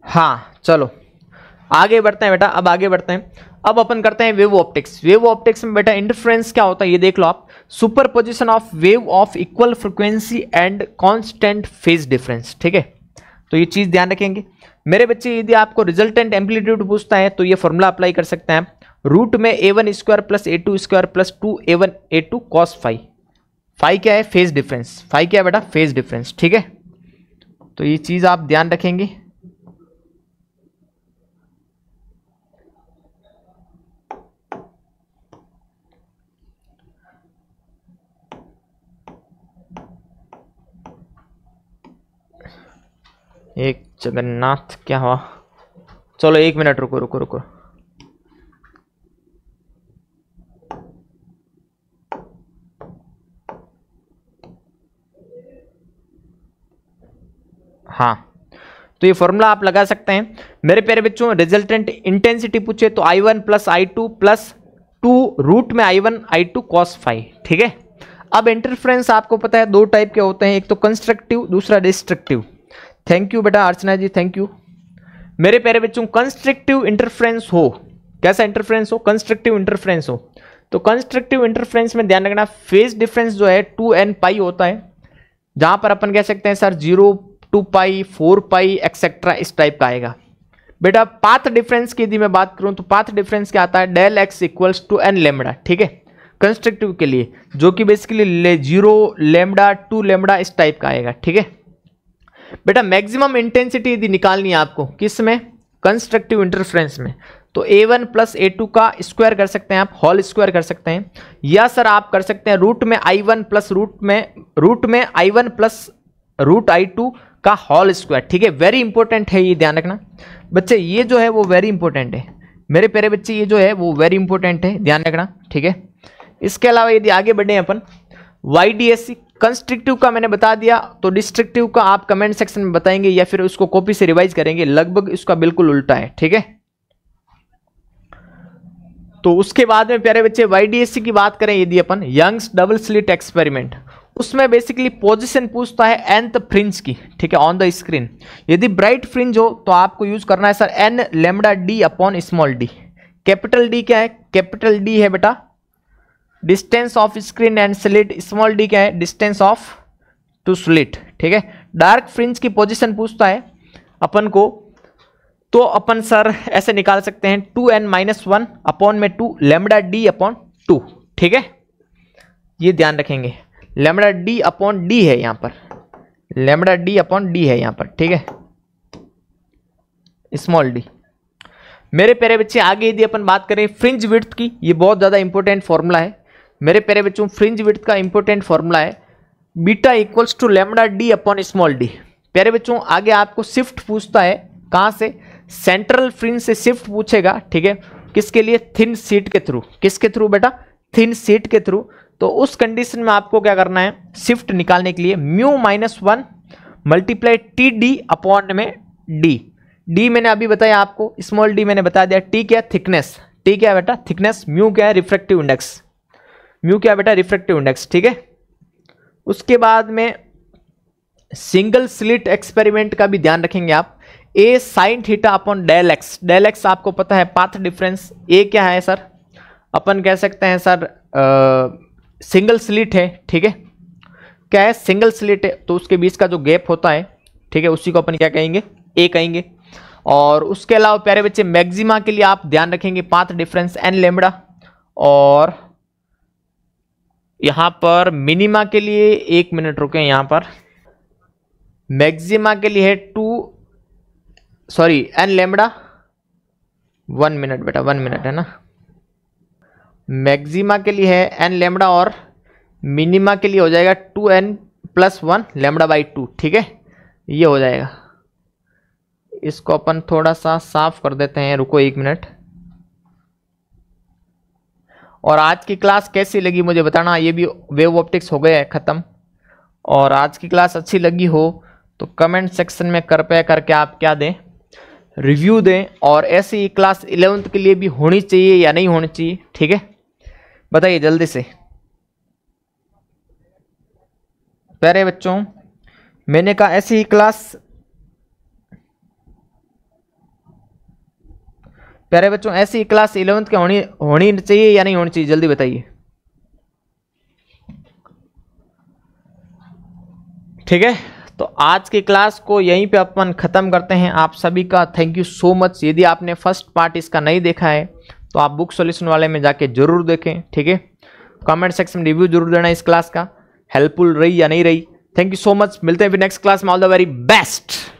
हाँ चलो आगे बढ़ते हैं बेटा अब आगे बढ़ते हैं अब अपन करते हैं वेव ऑप्टिक्स वेव ऑप्टिक्स में बेटा इंटरफ्रेंस क्या होता है ये देख लो आप superposition of wave of equal frequency and constant phase difference ठीक है तो ये चीज़ ध्यान रखेंगे मेरे बच्चे यदि आपको रिजल्टेंट एम्पलीट्यूड पूछता है तो ये फॉर्मूला अप्लाई कर सकते हैं आप रूट में A one square plus A two square plus two A one A two cos five five क्या है फेज डिफरेंस फाइव क्या है बेटा फेज डिफरेंस ठीक है तो ये चीज़ आप ध्यान रखेंगे एक जगन्नाथ क्या हुआ चलो एक मिनट रुको रुको रुको हाँ तो ये फॉर्मूला आप लगा सकते हैं मेरे प्यारे बच्चों रिजल्टेंट इंटेंसिटी पूछे तो I one plus I two plus two root में I one I two cos five ठीक है अब इंटरफ्रेंस आपको पता है दो टाइप के होते हैं एक तो कंस्ट्रक्टिव दूसरा डिस्ट्रक्टिव थैंक यू बेटा अर्चना जी थैंक यू मेरे प्यारे बच्चों कंस्ट्रक्टिव इंटरफ्रेंस हो कैसा इंटरफ्रेंस हो कंस्ट्रक्टिव इंटरफ्रेंस हो तो कंस्ट्रक्टिव इंटरफ्रेंस में ध्यान रखना फेज डिफरेंस जो है टू एन पाई होता है जहाँ पर अपन कह सकते हैं sir zero two pi four pi etcetera इस टाइप का आएगा बेटा पाथ डिफरेंस की यदि मैं बात करूँ तो पाथ डिफरेंस क्या आता है del x equals to n lambda ठीक है कंस्ट्रक्टिव के लिए जो कि बेसिकली ले जीरो लेमडा टू लेमडा इस टाइप का आएगा ठीक है बेटा मैक्सिमम इंटेंसिटी यदि निकालनी है आपको किस में कंस्ट्रक्टिव इंटरफ्रेंस में तो A one plus A two का स्क्वायर कर सकते हैं आप होल स्क्वायर कर सकते हैं या सर आप कर सकते हैं रूट में आई वन प्लस रूट में रूट में I one plus root I two का होल स्क्वायर ठीक है वेरी इंपॉर्टेंट है ये ध्यान रखना बच्चे ये जो है वो वेरी इंपॉर्टेंट है मेरे प्यारे बच्चे ये जो है वो वेरी इंपॉर्टेंट है ध्यान रखना ठीक है इसके अलावा यदि आगे बढ़े अपन Y D S C constructive का मैंने बता दिया तो डिस्ट्रिक्टिव का आप कमेंट सेक्शन में बताएंगे या फिर उसको कॉपी से रिवाइज करेंगे लगभग इसका बिल्कुल उल्टा है ठीक है तो उसके बाद में प्यारे बच्चे वाईडीएससी की बात करें यदि अपन यंग्स डबल स्लिट एक्सपेरिमेंट उसमें बेसिकली पोजीशन पूछता है एंथ फ्रिंज की ठीक है ऑन द स्क्रीन यदि ब्राइट फ्रिंज हो तो आपको यूज करना है sir n lambda D upon small d capital D क्या है कैपिटल डी है बेटा distance of screen and slit small d क्या है डिस्टेंस ऑफ टू स्लिट ठीक है डार्क फ्रिंज की पोजिशन पूछता है अपन को तो अपन सर ऐसे निकाल सकते हैं two n minus one upon में two lambda D upon two ठीक है ये ध्यान रखेंगे लेमडा डी अपॉन डी है यहाँ पर लेमडा डी अपॉन डी है यहाँ पर ठीक है स्मॉल डी मेरे प्यारे बच्चे आगे यदि अपन बात करें फ्रिंज विड्थ की ये बहुत ज़्यादा इंपॉर्टेंट फॉर्मूला है मेरे प्यारे बच्चों फ्रिंज विथ का इंपॉर्टेंट फॉर्मूला है beta equals to lambda D upon small d प्यारे बच्चों आगे आपको शिफ्ट पूछता है कहाँ से सेंट्रल फ्रिंज से शिफ्ट पूछेगा ठीक है किसके लिए थिन सीट के थ्रू किसके थ्रू बेटा थिन सीट के थ्रू तो उस कंडीशन में आपको क्या करना है शिफ्ट निकालने के लिए mu minus one multiply t D upon में डी डी मैंने अभी बताया आपको स्मॉल डी मैंने बता दिया टी क्या थिकनेस टी क्या बेटा थिकनेस म्यू क्या है रिफ्रेक्टिव इंडेक्स म्यू क्या बेटा रिफ्रेक्टिव इंडेक्स ठीक है उसके बाद में सिंगल स्लिट एक्सपेरिमेंट का भी ध्यान रखेंगे आप A sine theta upon del x del x आपको पता है पाथ डिफरेंस ए क्या है सर अपन कह सकते हैं सर सिंगल स्लिट है ठीक है क्या है सिंगल स्लिट है तो उसके बीच का जो गैप होता है ठीक है उसी को अपन क्या कहेंगे ए कहेंगे और उसके अलावा प्यारे बच्चे मैक्सिमा के लिए आप ध्यान रखेंगे पाथ डिफरेंस एन लेमड़ा और यहाँ पर मिनिमा के लिए एक मिनट रुके यहाँ पर मैक्सिमा के लिए है two sorry n lambda one minute बेटा वन मिनट है ना मैक्सिमा के लिए है एन लेमड़ा और मिनिमा के लिए हो जाएगा two n plus one lambda by two ठीक है ये हो जाएगा इसको अपन थोड़ा सा साफ कर देते हैं रुको एक मिनट और आज की क्लास कैसी लगी मुझे बताना ये भी वेव ऑप्टिक्स हो गया है ख़त्म और आज की क्लास अच्छी लगी हो तो कमेंट सेक्शन में कृपया करके आप क्या दें रिव्यू दें और ऐसी ही क्लास इलेवंथ के लिए भी होनी चाहिए या नहीं होनी चाहिए ठीक है बताइए जल्दी से प्यारे बच्चों मैंने कहा ऐसी ही क्लास प्यारे बच्चों ऐसी क्लास इलेवंथ के होनी होनी चाहिए या नहीं होनी चाहिए जल्दी बताइए ठीक है तो आज की क्लास को यहीं पे अपन ख़त्म करते हैं आप सभी का थैंक यू सो मच यदि आपने फर्स्ट पार्ट इसका नहीं देखा है तो आप बुक सॉल्यूशन वाले में जाके जरूर देखें ठीक है कमेंट सेक्शन में रिव्यू जरूर देना इस क्लास का हेल्पफुल रही या नहीं रही थैंक यू सो मच मिलते हैं फिर नेक्स्ट क्लास में ऑल द वेरी बेस्ट